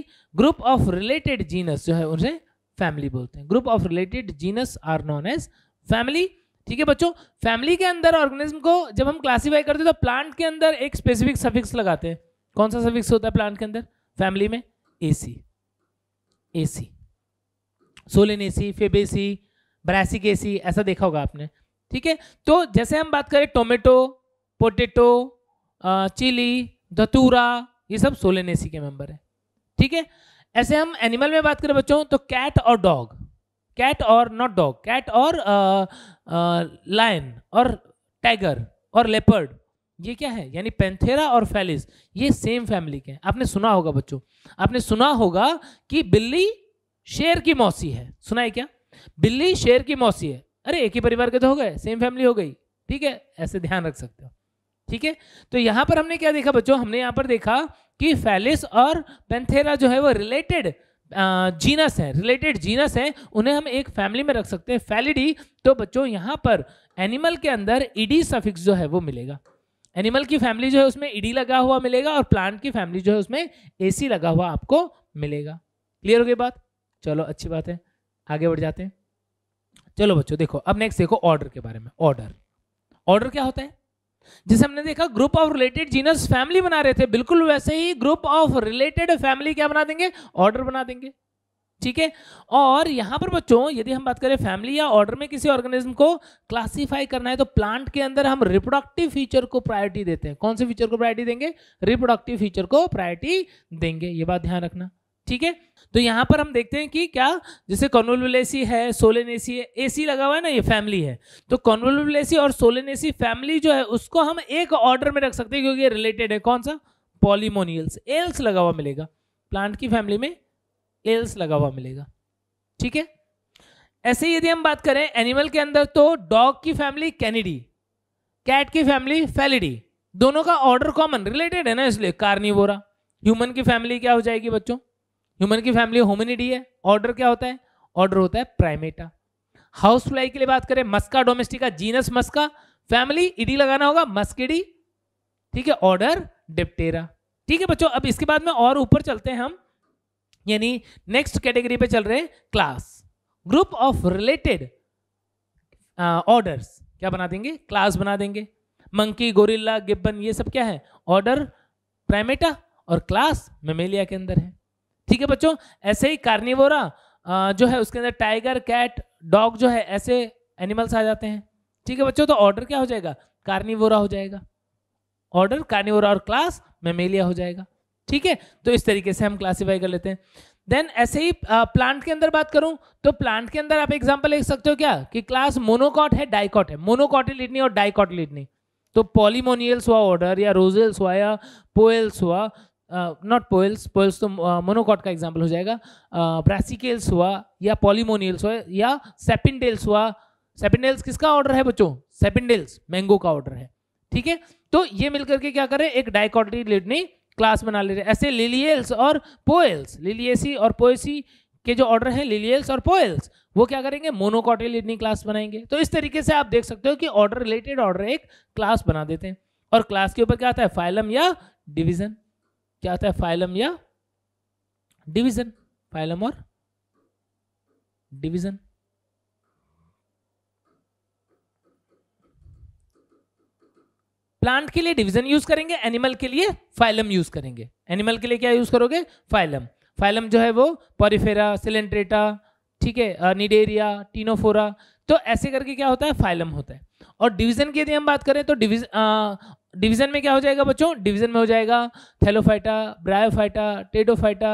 ग्रुप ऑफ रिलेटेड जीनस जो है उसे फैमिली बोलते हैं group of related genus are known as family ठीक है बच्चों फैमिली के अंदर ऑर्गेनिज्म को जब हम क्लासीफाई करते हैं तो प्लांट के अंदर एक स्पेसिफिक सफिक्स लगाते हैं कौन सा सफिक्स होता है प्लांट के अंदर फैमिली में aceae aceae Solanaceae Fabaceae Brassicaceae ऐसा देखा होगा आपने ठीक है तो जैसे हम बात करें टोमेटो पोटेटो चिली धतूरा ये सब सोलिन एसी के मेंबर है ठीक है ऐसे हम एनिमल में बात करें बच्चों तो कैट और डॉग कैट और नॉट डॉग कैट और लायन और टाइगर और लेपर्ड ये क्या है यानी पेंथेरा और फैलिस ये सेम फैमिली के हैं आपने सुना होगा बच्चों आपने सुना होगा कि बिल्ली शेर की मौसी है सुना है क्या बिल्ली शेर की मौसी है अरे एक ही परिवार के तो हो गए सेम फैमिली हो गई ठीक है ऐसे ध्यान रख सकते हो ठीक है तो यहां पर हमने क्या देखा बच्चों हमने यहां पर देखा कि फैलिस और पेंथेरा जो है वो रिलेटेड जीनस है रिलेटेड जीनस है उन्हें हम एक फैमिली में रख सकते हैं फैलिडी तो बच्चों यहां पर एनिमल के अंदर इडी सफिक्स जो है वो मिलेगा एनिमल की फैमिली जो है उसमें ईडी e लगा हुआ मिलेगा और प्लांट की फैमिली जो है उसमें एसी लगा हुआ आपको मिलेगा क्लियर हो गई बात चलो अच्छी बात है आगे बढ़ जाते हैं चलो बच्चों देखो अब नेक्स्ट देखो ऑर्डर के बारे में ऑर्डर ऑर्डर क्या होता है जैसे हमने देखा group of related genus family बना रहे थे बिल्कुल वैसे ही ग्रुप ऑफ रिलेटेड फैमिली क्या बना देंगे ऑर्डर बना देंगे ठीक है और यहाँ पर बच्चों यदि हम बात करें फैमिली या ऑर्डर में किसी ऑर्गेनिज्म को क्लासीफाई करना है तो प्लांट के अंदर हम रिप्रोडक्टिव फीचर को प्रायोरिटी देते हैं कौन से फीचर को प्रायोरिटी देंगे रिप्रोडक्टिव फीचर को प्रायोरिटी देंगे ये बात ध्यान रखना ठीक है तो यहाँ पर हम देखते हैं कि क्या जैसे कॉन्वोलुलेसी है सोलेनेसी है एसी लगा हुआ है ना ये फैमिली है तो कॉन्वोलुलेसी और सोलेनेसी फैमिली जो है उसको हम एक ऑर्डर में रख सकते हैं क्योंकि ये रिलेटेड है कौन सा पॉलीमोनियल्स एल्स लगा हुआ मिलेगा प्लांट की फैमिली में एल्स लगा हुआ मिलेगा ठीक है ऐसे यदि हम बात करें एनिमल के अंदर तो डॉग की फैमिली कैनिडी कैट की फैमिली फैलिडी दोनों का ऑर्डर कॉमन रिलेटेड है ना इसलिए कार्निवोरा ह्यूमन की फैमिली क्या हो जाएगी बच्चों ह्यूमन की फैमिली होमिनिडी है ऑर्डर क्या होता है ऑर्डर होता है प्राइमेटा हाउस फ्लाई के लिए बात करें Musca domestica genus Musca family idae लगाना होगा मस्किडी ठीक है ऑर्डर डिप्टेरा ठीक है बच्चों अब इसके बाद में और ऊपर चलते हैं हम यानी नेक्स्ट कैटेगरी पे चल रहे हैं class group of related orders क्या बना देंगे क्लास बना देंगे मंकी गोरिल्ला गिब्बन ये सब क्या है ऑर्डर प्राइमेटा और क्लास मेमेलिया के अंदर है ठीक है बच्चों ऐसे ही कार्निवोरा uh, जो है उसके अंदर टाइगर कैट डॉग जो है ऐसे एनिमल्स आ जाते हैं ठीक है बच्चों तो ऑर्डर क्या हो जाएगा कार्निवोरा हो जाएगा ऑर्डर कार्निवोरा और क्लास मेमेलिया हो जाएगा ठीक है तो इस तरीके से हम क्लासीफाई कर लेते हैं देन ऐसे ही प्लांट के अंदर बात करूं तो प्लांट के अंदर आप एग्जांपल ले सकते हो क्या कि क्लास मोनोकॉट है डाइकॉट है मोनोकॉटिलिडनी और डाइकॉटिलिडनी तो पॉलीमोनियल्स हुआ ऑर्डर या रोजेल्स हुआ या पोएल्स हुआ नॉट पोएल्स पोएल्स तो मोनोकॉट uh, का एग्जाम्पल हो जाएगा ब्रासिकेल्स हुआ या पॉलीमोनियल्स हुआ या सेपिनडेल्स हुआ सेपिनडेल्स किसका ऑर्डर है बच्चों सेपिनडेल्स मैंगो का ऑर्डर है ठीक है तो ये मिलकर के क्या करें एक डाइकॉटरी क्लास बना ले रहे ऐसे लिलियल्स और पोएल्स लिलियसी और पोएसी के जो ऑर्डर हैं लिलियल्स और पोएल्स वो क्या करेंगे मोनोकॉटिलिडनी क्लास बनाएंगे तो इस तरीके से आप देख सकते हो कि ऑर्डर रिलेटेड ऑर्डर एक क्लास बना देते हैं और क्लास के ऊपर क्या आता है फाइलम या डिविजन क्या आता है फाइलम या डिवीजन फाइलम और डिविजन प्लांट के लिए डिवीजन यूज करेंगे एनिमल के लिए फाइलम यूज करेंगे एनिमल के लिए क्या यूज करोगे फाइलम फाइलम जो है वो पॉरीफेरा सिलेंट्रेटा ठीक है निडेरिया टीनोफोरा तो ऐसे करके क्या होता है फाइलम होता है और डिवीजन की यदि हम बात करें तो डिवीजन डिवीजन में क्या हो जाएगा बच्चों डिवीजन में हो जाएगा Thallophyta Bryophyta Pteridophyta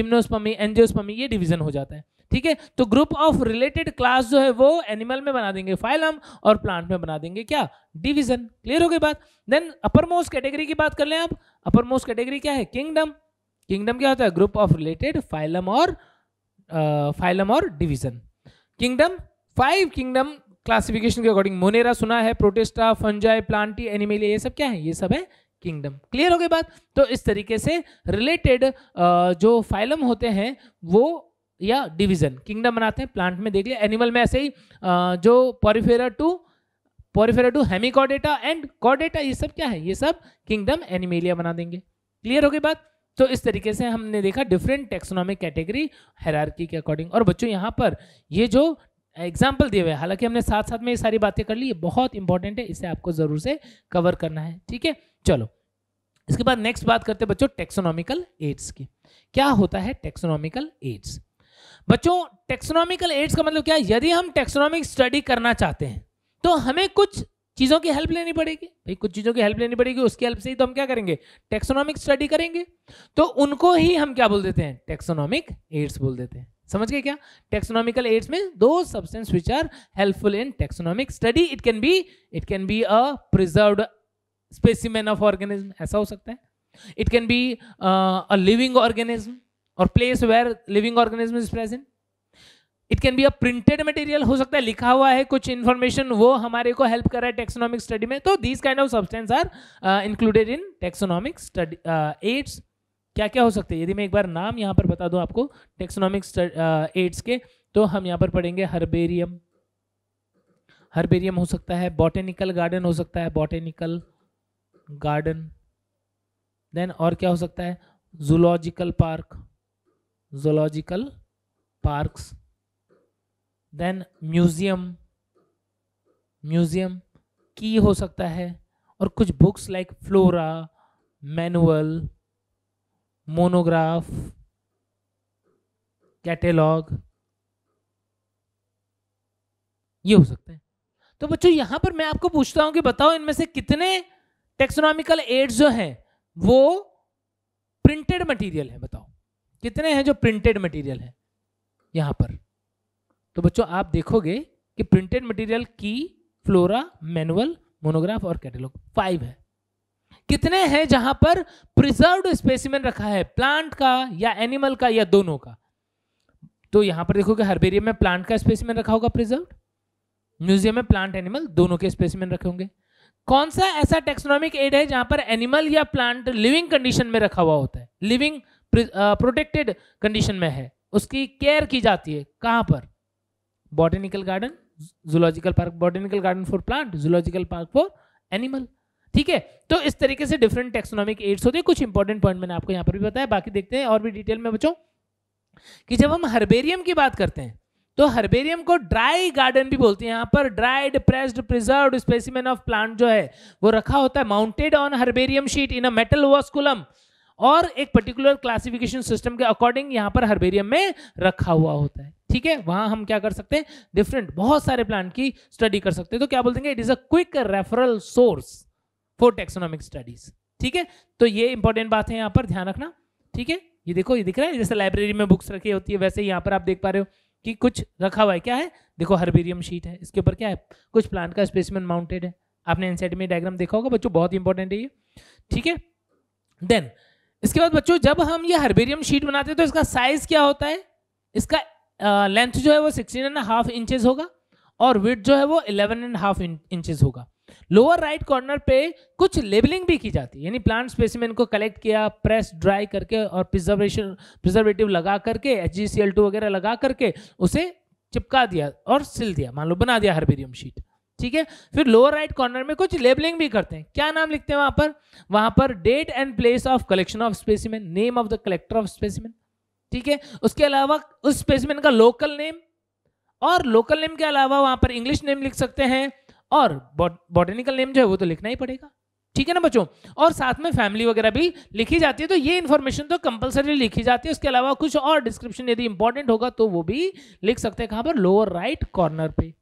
Gymnospermae Angiospermae ये डिवीजन हो जाता है ठीक है तो ग्रुप ऑफ रिलेटेड क्लास जो है वो एनिमल में बना देंगे फाइलम और प्लांट में बना देंगे क्या डिवीजन क्लियर हो गई बात देन अपर मोस्ट कैटेगरी की बात कर लें आप अपर मोस्ट कैटेगरी क्या है किंगडम किंगडम क्या होता है ग्रुप ऑफ रिलेटेड फाइलम और फाइलम और division kingdom five kingdom classification के अकॉर्डिंग मोनेरा सुना है प्रोटेस्टा फंजाई प्लांटी एनिमेलिया ये सब क्या है ये सब है किंगडम क्लियर हो गई बात तो इस तरीके से रिलेटेड जो फाइलम होते हैं वो या डिवीजन किंगडम बनाते हैं प्लांट में देख लिया एनिमल में ऐसे ही जो Porifera to Porifera to Hemichordata and कॉडेटा ये सब क्या है ये सब किंगडम एनिमेलिया बना देंगे क्लियर हो गई बात तो इस तरीके से हमने देखा डिफरेंट टेक्सोनॉमिक कैटेगरी हैरारकी के अकॉर्डिंग और बच्चों यहाँ पर ये जो एग्जाम्पल दिए हुए हैं हालांकि हमने साथ साथ में ये सारी बातें कर ली ये बहुत इंपॉर्टेंट है इसे आपको ज़रूर से कवर करना है ठीक है चलो इसके बाद नेक्स्ट बात करते हैं बच्चों टेक्सोनॉमिकल एड्स की क्या होता है टेक्सोनॉमिकल एड्स बच्चों टेक्सोनॉमिकल एड्स का मतलब क्या है यदि हम टेक्सोनॉमिक स्टडी करना चाहते हैं तो हमें कुछ चीज़ों की हेल्प लेनी पड़ेगी भाई कुछ चीज़ों की हेल्प लेनी पड़ेगी उसकी हेल्प से ही तो हम क्या करेंगे टेक्सोनॉमिक स्टडी करेंगे तो उनको ही हम क्या बोल देते हैं टेक्सोनॉमिक एड्स बोल देते हैं समझ गए क्या टेक्सोनॉमिकल एड्स में दो substance which are helpful in taxonomic study it can be it can be a preserve specimen of organism ऐसा हो सकता है it can be a living organism और place where living organism is present it can be a printed material हो सकता है लिखा हुआ है कुछ इन्फॉर्मेशन वो हमारे को हेल्प कर रहा है टेक्सोनॉमिक स्टडी में तो these kind of substance are included in taxonomic study aids क्या क्या हो सकते हैं यदि मैं एक बार नाम यहाँ पर बता दूँ आपको टेक्सोनॉमिक एड्स uh, के तो हम यहाँ पर पढ़ेंगे हर्बेरियम हर्बेरियम हो सकता है बॉटेनिकल गार्डन हो सकता है बॉटेनिकल गार्डन देन और क्या हो सकता है zoological park zoological parks then museum museum की हो सकता है और कुछ books like flora manual monograph catalogue ये हो सकते हैं तो बच्चों यहां पर मैं आपको पूछता हूं कि बताओ इनमें से कितने टेक्सोनॉमिकल एड्स जो हैं वो प्रिंटेड मटेरियल है बताओ कितने हैं जो प्रिंटेड मटेरियल है यहाँ पर तो बच्चों आप देखोगे कि प्रिंटेड मटेरियल की फ्लोरा मैनुअल मोनोग्राफ और कैटलॉग फाइव है कितने हैं जहां पर प्रिजर्व स्पेसिमेन रखा है प्लांट का या एनिमल का या दोनों का तो यहां पर देखोगे हर्बेरियम में प्लांट का स्पेसिमेन रखा होगा प्रिजर्व म्यूजियम में प्लांट एनिमल दोनों के स्पेसिमेन रखे होंगे कौन सा ऐसा टेक्सोनॉमिक एड है जहां पर एनिमल या प्लांट लिविंग कंडीशन में रखा हुआ होता है लिविंग प्रोटेक्टेड कंडीशन में है उसकी केयर की जाती है कहाँ पर botanical garden zoological park botanical garden for plant zoological park for animal ठीक है तो इस तरीके से डिफरेंट टेक्सोनॉमिक एड्स होते हैं कुछ इंपॉर्टेंट पॉइंट मैंने आपको यहाँ पर भी बताया बाकी देखते हैं और भी डिटेल में बचो कि जब हम हर्बेरियम की बात करते हैं तो हर्बेरियम को ड्राई गार्डन भी बोलते हैं यहाँ पर dried pressed preserve specimen of plant जो है वो रखा होता है mounted on herbarium sheet in a metal vasculum और एक पर्टिकुलर क्लासिफिकेशन सिस्टम के अकॉर्डिंग यहां पर हर्बेरियम में रखा हुआ होता है ठीक है वहां हम क्या कर सकते हैं डिफरेंट बहुत सारे प्लांट की स्टडी कर सकते हैं तो क्या बोलते हैं it is a quick referral source for taxonomic studies ठीक है तो ये इंपॉर्टेंट बात है यहां पर ध्यान रखना ठीक है ये देखो ये दिख रहा है जैसे लाइब्रेरी में बुक्स रखी होती है वैसे यहां पर आप देख पा रहे हो कि कुछ रखा हुआ है क्या है देखो हर्बेरियम शीट है इसके ऊपर क्या है कुछ प्लांट का स्पेसमैन माउंटेड है आपने एनसेट में डायग्राम देखा होगा बच्चों बहुत इंपॉर्टेंट है ये ठीक है देन इसके बाद बच्चों जब हम ये हर्बेरियम शीट बनाते हैं तो इसका साइज क्या होता है इसका लेंथ जो है वो सिक्सटीन एंड हाफ इंचज होगा और विथ जो है वो इलेवन एंड हाफ इंचज होगा लोअर राइट कॉर्नर पे कुछ लेबलिंग भी की जाती है यानी प्लांट स्पेसिमेन को कलेक्ट किया प्रेस ड्राई करके और प्रिजर्वेशन प्रिजर्वेटिव लगा करके एच वगैरह लगा करके उसे चिपका दिया और सिल दिया मान लो बना दिया हर्बेरियम शीट ठीक है फिर लोअर राइट कॉर्नर में कुछ लेबलिंग भी करते हैं क्या नाम लिखते हैं वहां पर वहां पर date and place of collection of specimen name of the collector of specimen ठीक है उसके अलावा उस स्पेसिमेन का लोकल नेम और लोकल नेम के अलावा वहां पर इंग्लिश नेम लिख सकते हैं और बॉटनिकल नेम जो है वो तो लिखना ही पड़ेगा ठीक है ना बच्चों और साथ में फैमिली वगैरह भी लिखी जाती है तो ये इन्फॉर्मेशन तो कंपलसरी लिखी जाती है उसके अलावा कुछ और डिस्क्रिप्शन यदि इंपॉर्टेंट होगा तो वो भी लिख सकते हैं कहां पर लोअर राइट कॉर्नर पे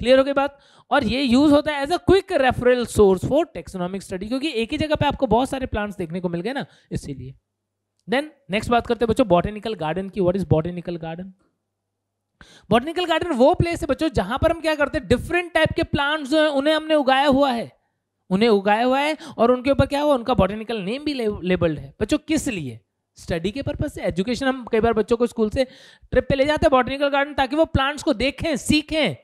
क्लियर हो गई बात और ये यूज होता है as a quick referral source for taxonomic study क्योंकि एक ही जगह पे आपको बहुत सारे प्लांट्स देखने को मिल गए ना इसीलिए देन नेक्स्ट बात करते हैं बच्चों बॉटेनिकल गार्डन की what is botanical garden botanical garden वो प्लेस है बच्चों जहां पर हम क्या करते हैं डिफरेंट टाइप के प्लांट्स जो है उन्हें हमने उगाया हुआ है उन्हें उगाया हुआ है और उनके ऊपर क्या हुआ उनका बॉटेनिकल नेम भी लेबल्ड है बच्चों किस लिए स्टडी के पर्पज से एजुकेशन हम कई बार बच्चों को स्कूल से ट्रिप पे ले जाते हैं बॉटेनिकल गार्डन ताकि वो प्लांट्स को देखें सीखें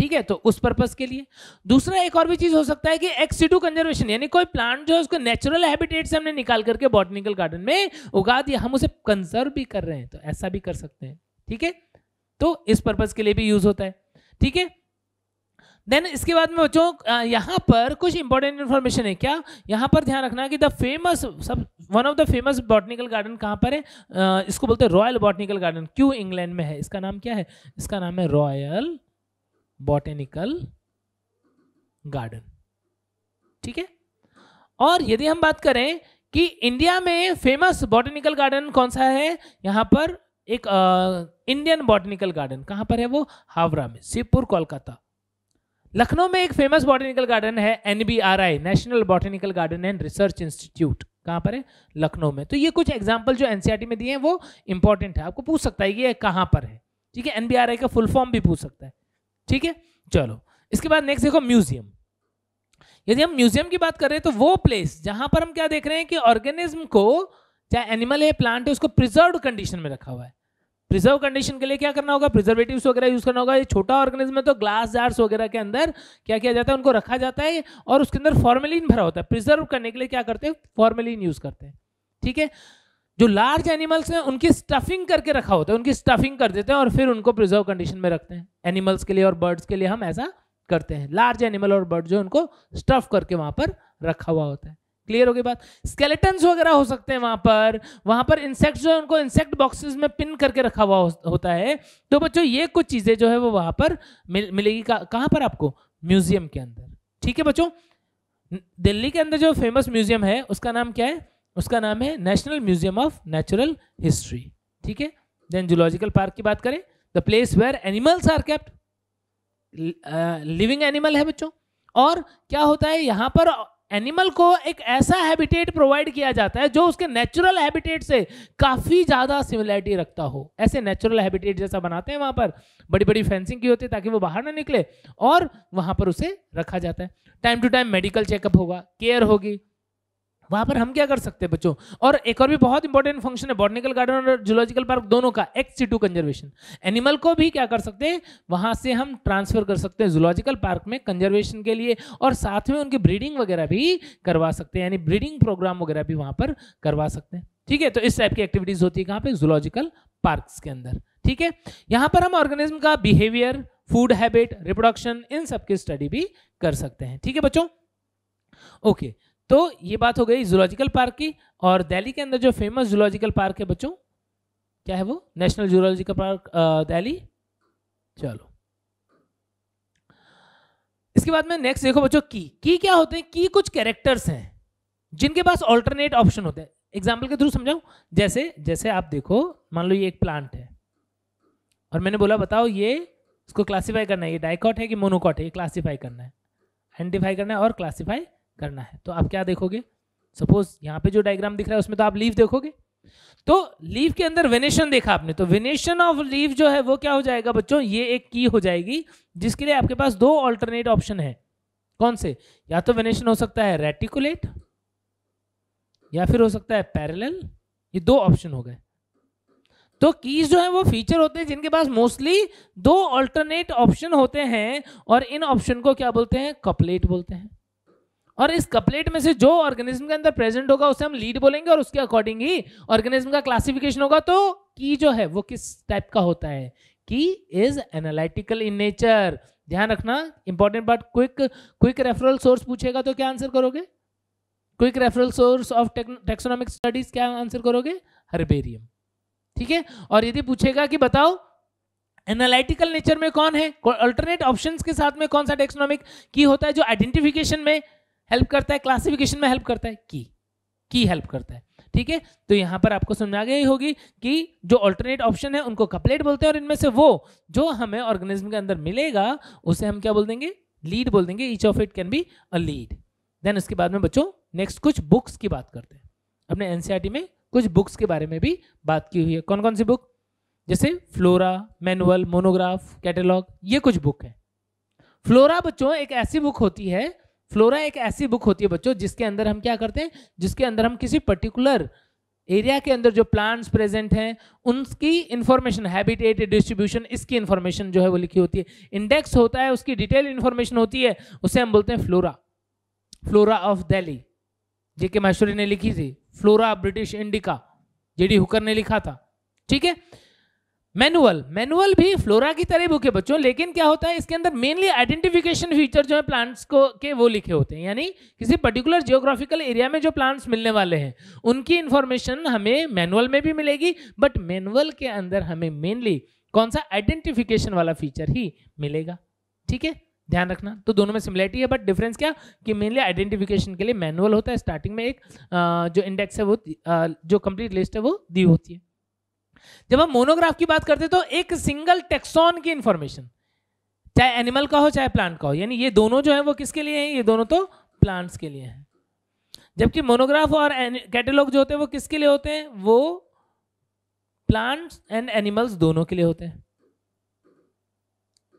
ठीक है तो उस पर्पज के लिए दूसरा एक और भी चीज हो सकता है कि एक्सीडू कंजर्वेशन यानी कोई प्लांट जो है उसको नेचुरल हैबिटेट से हमने निकाल करके बॉटनिकल गार्डन में उगा दिया हम उसे कंजर्व भी कर रहे हैं तो ऐसा भी कर सकते हैं ठीक है तो इस पर्पज के लिए भी यूज होता है ठीक है देन इसके बाद में बच्चों यहाँ पर कुछ इंपॉर्टेंट इन्फॉर्मेशन है क्या यहाँ पर ध्यान रखना कि द फेमस सब one of the famous botanical garden कहाँ पर है इसको बोलते हैं Royal Botanical Garden Kew England में है इसका नाम क्या है इसका नाम है रॉयल बॉटेनिकल गार्डन ठीक है और यदि हम बात करें कि इंडिया में फेमस बॉटेनिकल गार्डन कौन सा है यहां पर एक आ, इंडियन बॉटेनिकल गार्डन कहां पर है वो हावड़ा में शिवपुर कोलकाता लखनऊ में एक फेमस बॉटेनिकल गार्डन है NBRI National Botanical Garden and Research Institute कहां पर है लखनऊ में तो ये कुछ एग्जाम्पल जो एनसीआरटी e में दिए हैं वो इंपॉर्टेंट है आपको पूछ सकता है कि ये कहां पर है ठीक है एनबीआरआई का फुल फॉर्म भी पूछ सकता है ठीक है चलो इसके बाद नेक्स्ट देखो म्यूजियम यदि हम म्यूजियम की बात कर रहे हैं तो वो प्लेस जहां पर हम क्या देख रहे हैं कि ऑर्गेनिज्म को चाहे एनिमल है प्लांट है उसको प्रिजर्व कंडीशन में रखा हुआ है प्रिजर्व कंडीशन के लिए क्या करना होगा प्रिजर्वेटिव्स वगैरह यूज करना होगा ये छोटा ऑर्गेनिज्म है तो ग्लास जार्स वगैरह के अंदर क्या किया जाता है उनको रखा जाता है और उसके अंदर फॉर्मेलिन भरा होता है प्रिजर्व करने के लिए क्या करते हैं फॉर्मेलिन यूज करते हैं ठीक है जो लार्ज एनिमल्स हैं उनकी स्टफिंग करके रखा होता है उनकी स्टफिंग कर देते हैं और फिर उनको प्रिजर्व कंडीशन में रखते हैं एनिमल्स के लिए और बर्ड्स के लिए हम ऐसा करते हैं लार्ज एनिमल और बर्ड जो उनको स्टफ करके वहां पर रखा हुआ होता है क्लियर हो गई बात स्केलेटन्स वगैरह हो सकते हैं वहां पर वहां पर इंसेक्ट जो है उनको इंसेक्ट बॉक्सेस में पिन करके रखा हुआ होता है तो बच्चों ये कुछ चीजें जो है वो वहां पर मिल, मिलेगी कहां पर आपको म्यूजियम के अंदर ठीक है बच्चों दिल्ली के अंदर जो फेमस म्यूजियम है उसका नाम क्या है उसका नाम है National Museum of Natural History ठीक है देन जूलॉजिकल पार्क की बात करें the place where animals are kept living animal है बच्चों और क्या होता है यहाँ पर एनिमल को एक ऐसा हैबिटेट प्रोवाइड किया जाता है जो उसके नेचुरल हैबिटेट से काफ़ी ज़्यादा सिमिलैरिटी रखता हो ऐसे नेचुरल हैबिटेट जैसा बनाते हैं वहाँ पर बड़ी बड़ी फेंसिंग की होती है ताकि वो बाहर ना निकले और वहाँ पर उसे रखा जाता है time to time medical checkup होगा केयर होगी वहां पर हम क्या कर सकते हैं बच्चों और एक और भी बहुत इंपॉर्टेंट फंक्शन है बॉटनिकल गार्डन और जूलॉजिकल पार्क दोनों का ex situ conservation animal को भी क्या कर सकते हैं वहां से हम ट्रांसफर कर सकते हैं जूलॉजिकल पार्क में कंजर्वेशन के लिए और साथ में उनकी ब्रीडिंग वगैरह भी करवा सकते हैं यानी ब्रीडिंग प्रोग्राम वगैरह भी वहां पर करवा सकते हैं ठीक है तो इस टाइप की एक्टिविटीज होती है कहाँ पे जूलॉजिकल पार्क के अंदर ठीक है यहाँ पर हम ऑर्गेनिज्म का बिहेवियर फूड हैबिट रिप्रोडक्शन इन सब की स्टडी भी कर सकते हैं ठीक है बच्चों ओके okay. तो ये बात हो गई जूलॉजिकल पार्क की और दिल्ली के अंदर जो फेमस जूलॉजिकल पार्क है बच्चों क्या है वो नेशनल जूलॉजिकल पार्क दिल्ली चलो इसके बाद में नेक्स्ट देखो बच्चों की की क्या होते हैं की कुछ कैरेक्टर्स हैं जिनके पास ऑल्टरनेट ऑप्शन होते हैं एग्जाम्पल के थ्रू समझाऊं जैसे जैसे आप देखो मान लो ये एक प्लांट है और मैंने बोला बताओ ये इसको क्लासीफाई करना है ये डाइकॉट है कि मोनोकॉट है ये क्लासीफाई करना है आइडेंटिफाई करना है और क्लासीफाई करना है तो आप क्या देखोगे सपोज यहाँ पे जो डायग्राम दिख रहा है उसमें तो आप लीव देखोगे तो लीव के अंदर वेनेशन देखा आपने तो वेनेशन ऑफ लीव जो है वो क्या हो जाएगा बच्चों ये एक की हो जाएगी जिसके लिए आपके पास दो ऑल्टरनेट ऑप्शन है कौन से या तो वेनेशन हो सकता है रेटिकुलेट या फिर हो सकता है पैरेलल ये दो ऑप्शन हो गए तो कीज जो है वो फीचर होते हैं जिनके पास मोस्टली दो ऑल्टरनेट ऑप्शन होते हैं और इन ऑप्शन को क्या बोलते हैं कपलेट बोलते हैं और इस कपलेट में से जो ऑर्गेनिज्म के अंदर प्रेजेंट होगा उसे हम लीड बोलेंगे और उसके अकॉर्डिंग ही ऑर्गेनिज्म का क्लासिफिकेशन होगा तो की जो है वो किस टाइप का होता है की इज एनालिटिकल इन नेचर ध्यान रखना important but quick quick referral source पूछेगा तो क्या आंसर करोगे quick referral source of taxonomic studies क्या आंसर करोगे हर्बेरियम ठीक है और यदि पूछेगा कि बताओ एनालिटिकल नेचर में कौन है अल्टरनेट ऑप्शंस के साथ में कौन सा टेक्सोनॉमिक की होता है जो आइडेंटिफिकेशन में हेल्प करता है क्लासिफिकेशन में हेल्प करता है की की हेल्प करता है ठीक है तो यहाँ पर आपको समझ आ गई होगी कि जो ऑल्टरनेट ऑप्शन है उनको कपलेट बोलते हैं और इनमें से वो जो हमें ऑर्गेनिज्म के अंदर मिलेगा उसे हम क्या बोल देंगे लीड बोल देंगे each of it can be a lead then उसके बाद में बच्चों नेक्स्ट कुछ बुक्स की बात करते हैं अपने एनसीईआरटी e में कुछ बुक्स के बारे में भी बात की हुई है कौन कौन सी बुक जैसे फ्लोरा मैनुअल मोनोग्राफ कैटेलॉग ये कुछ बुक है फ्लोरा बच्चों एक ऐसी बुक होती है फ्लोरा एक ऐसी बुक होती है बच्चों जिसके अंदर हम क्या करते हैं जिसके अंदर हम किसी पर्टिकुलर एरिया के अंदर जो प्लांट्स प्रेजेंट हैं उनकी इन्फॉर्मेशन हैबिटेट डिस्ट्रीब्यूशन इसकी इन्फॉर्मेशन जो है वो लिखी होती है इंडेक्स होता है उसकी डिटेल इन्फॉर्मेशन होती है उसे हम बोलते हैं flora flora of Delhi J K Maheshwari ने लिखी थी flora British Indica J D Hooker ने लिखा था ठीक है मैनुअल मैनुअल भी फ्लोरा की तरह बुक है बच्चों लेकिन क्या होता है इसके अंदर मेनली आइडेंटिफिकेशन फीचर जो है प्लांट्स को के वो लिखे होते हैं यानी किसी पर्टिकुलर जियोग्राफिकल एरिया में जो प्लांट्स मिलने वाले हैं उनकी इन्फॉर्मेशन हमें मैनुअल में भी मिलेगी बट मैनुअल के अंदर हमें मेनली कौन सा आइडेंटिफिकेशन वाला फीचर ही मिलेगा ठीक है ध्यान रखना तो दोनों में सिमिलरिटी है बट डिफरेंस क्या कि मेनली आइडेंटिफिकेशन के लिए मैनुअल होता है स्टार्टिंग में एक जो इंडेक्स है वो जो कंप्लीट लिस्ट है वो दी होती है जब हम मोनोग्राफ की बात करते तो एक सिंगल टेक्सॉन की इंफॉर्मेशन चाहे एनिमल का हो चाहे प्लांट का हो यानी ये दोनों जो है वो किसके लिए हैं ये दोनों तो प्लांट्स के लिए हैं जबकि मोनोग्राफ और कैटेलॉग जो होते हैं वो किसके लिए होते हैं वो प्लांट्स एंड एनिमल्स दोनों के लिए होते हैं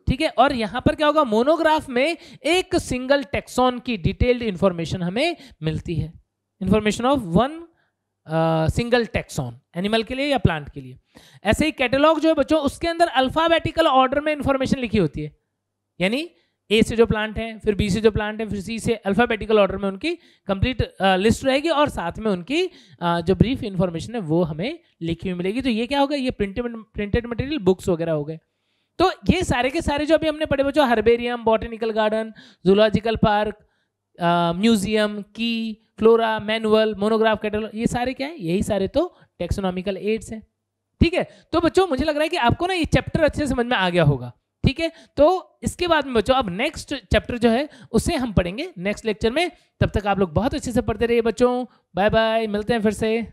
ठीक है और यहां पर क्या होगा मोनोग्राफ में एक सिंगल टेक्सॉन की डिटेल्ड इंफॉर्मेशन हमें मिलती है information of one single taxon animal के लिए या प्लांट के लिए ऐसे ही कैटलॉग जो है बच्चों उसके अंदर अल्फ़ाबेटिकल ऑर्डर में इंफॉर्मेशन लिखी होती है यानी ए से जो प्लांट है फिर बी से जो प्लांट है फिर सी से अल्फ़ाबेटिकल ऑर्डर में उनकी कंप्लीट लिस्ट रहेगी और साथ में उनकी आ, जो ब्रीफ इंफॉर्मेशन है वो हमें लिखी हुई मिलेगी तो ये क्या होगा ये प्रिंटेड प्रिंटेड मटेरियल बुक्स वगैरह हो गए तो ये सारे के सारे जो अभी हमने पढ़े बच्चों herbarium botanical garden zoological park museum की फ्लोरा मैनुअल मोनोग्राफ कैटलॉग ये सारे क्या है यही सारे तो टेक्सोनॉमिकल एड्स हैं ठीक है तो बच्चों मुझे लग रहा है कि आपको ना ये चैप्टर अच्छे से समझ में आ गया होगा ठीक है तो इसके बाद में बच्चों अब नेक्स्ट चैप्टर जो है उसे हम पढ़ेंगे नेक्स्ट लेक्चर में तब तक आप लोग बहुत अच्छे से पढ़ते रहिए बच्चों बाय बाय मिलते हैं फिर से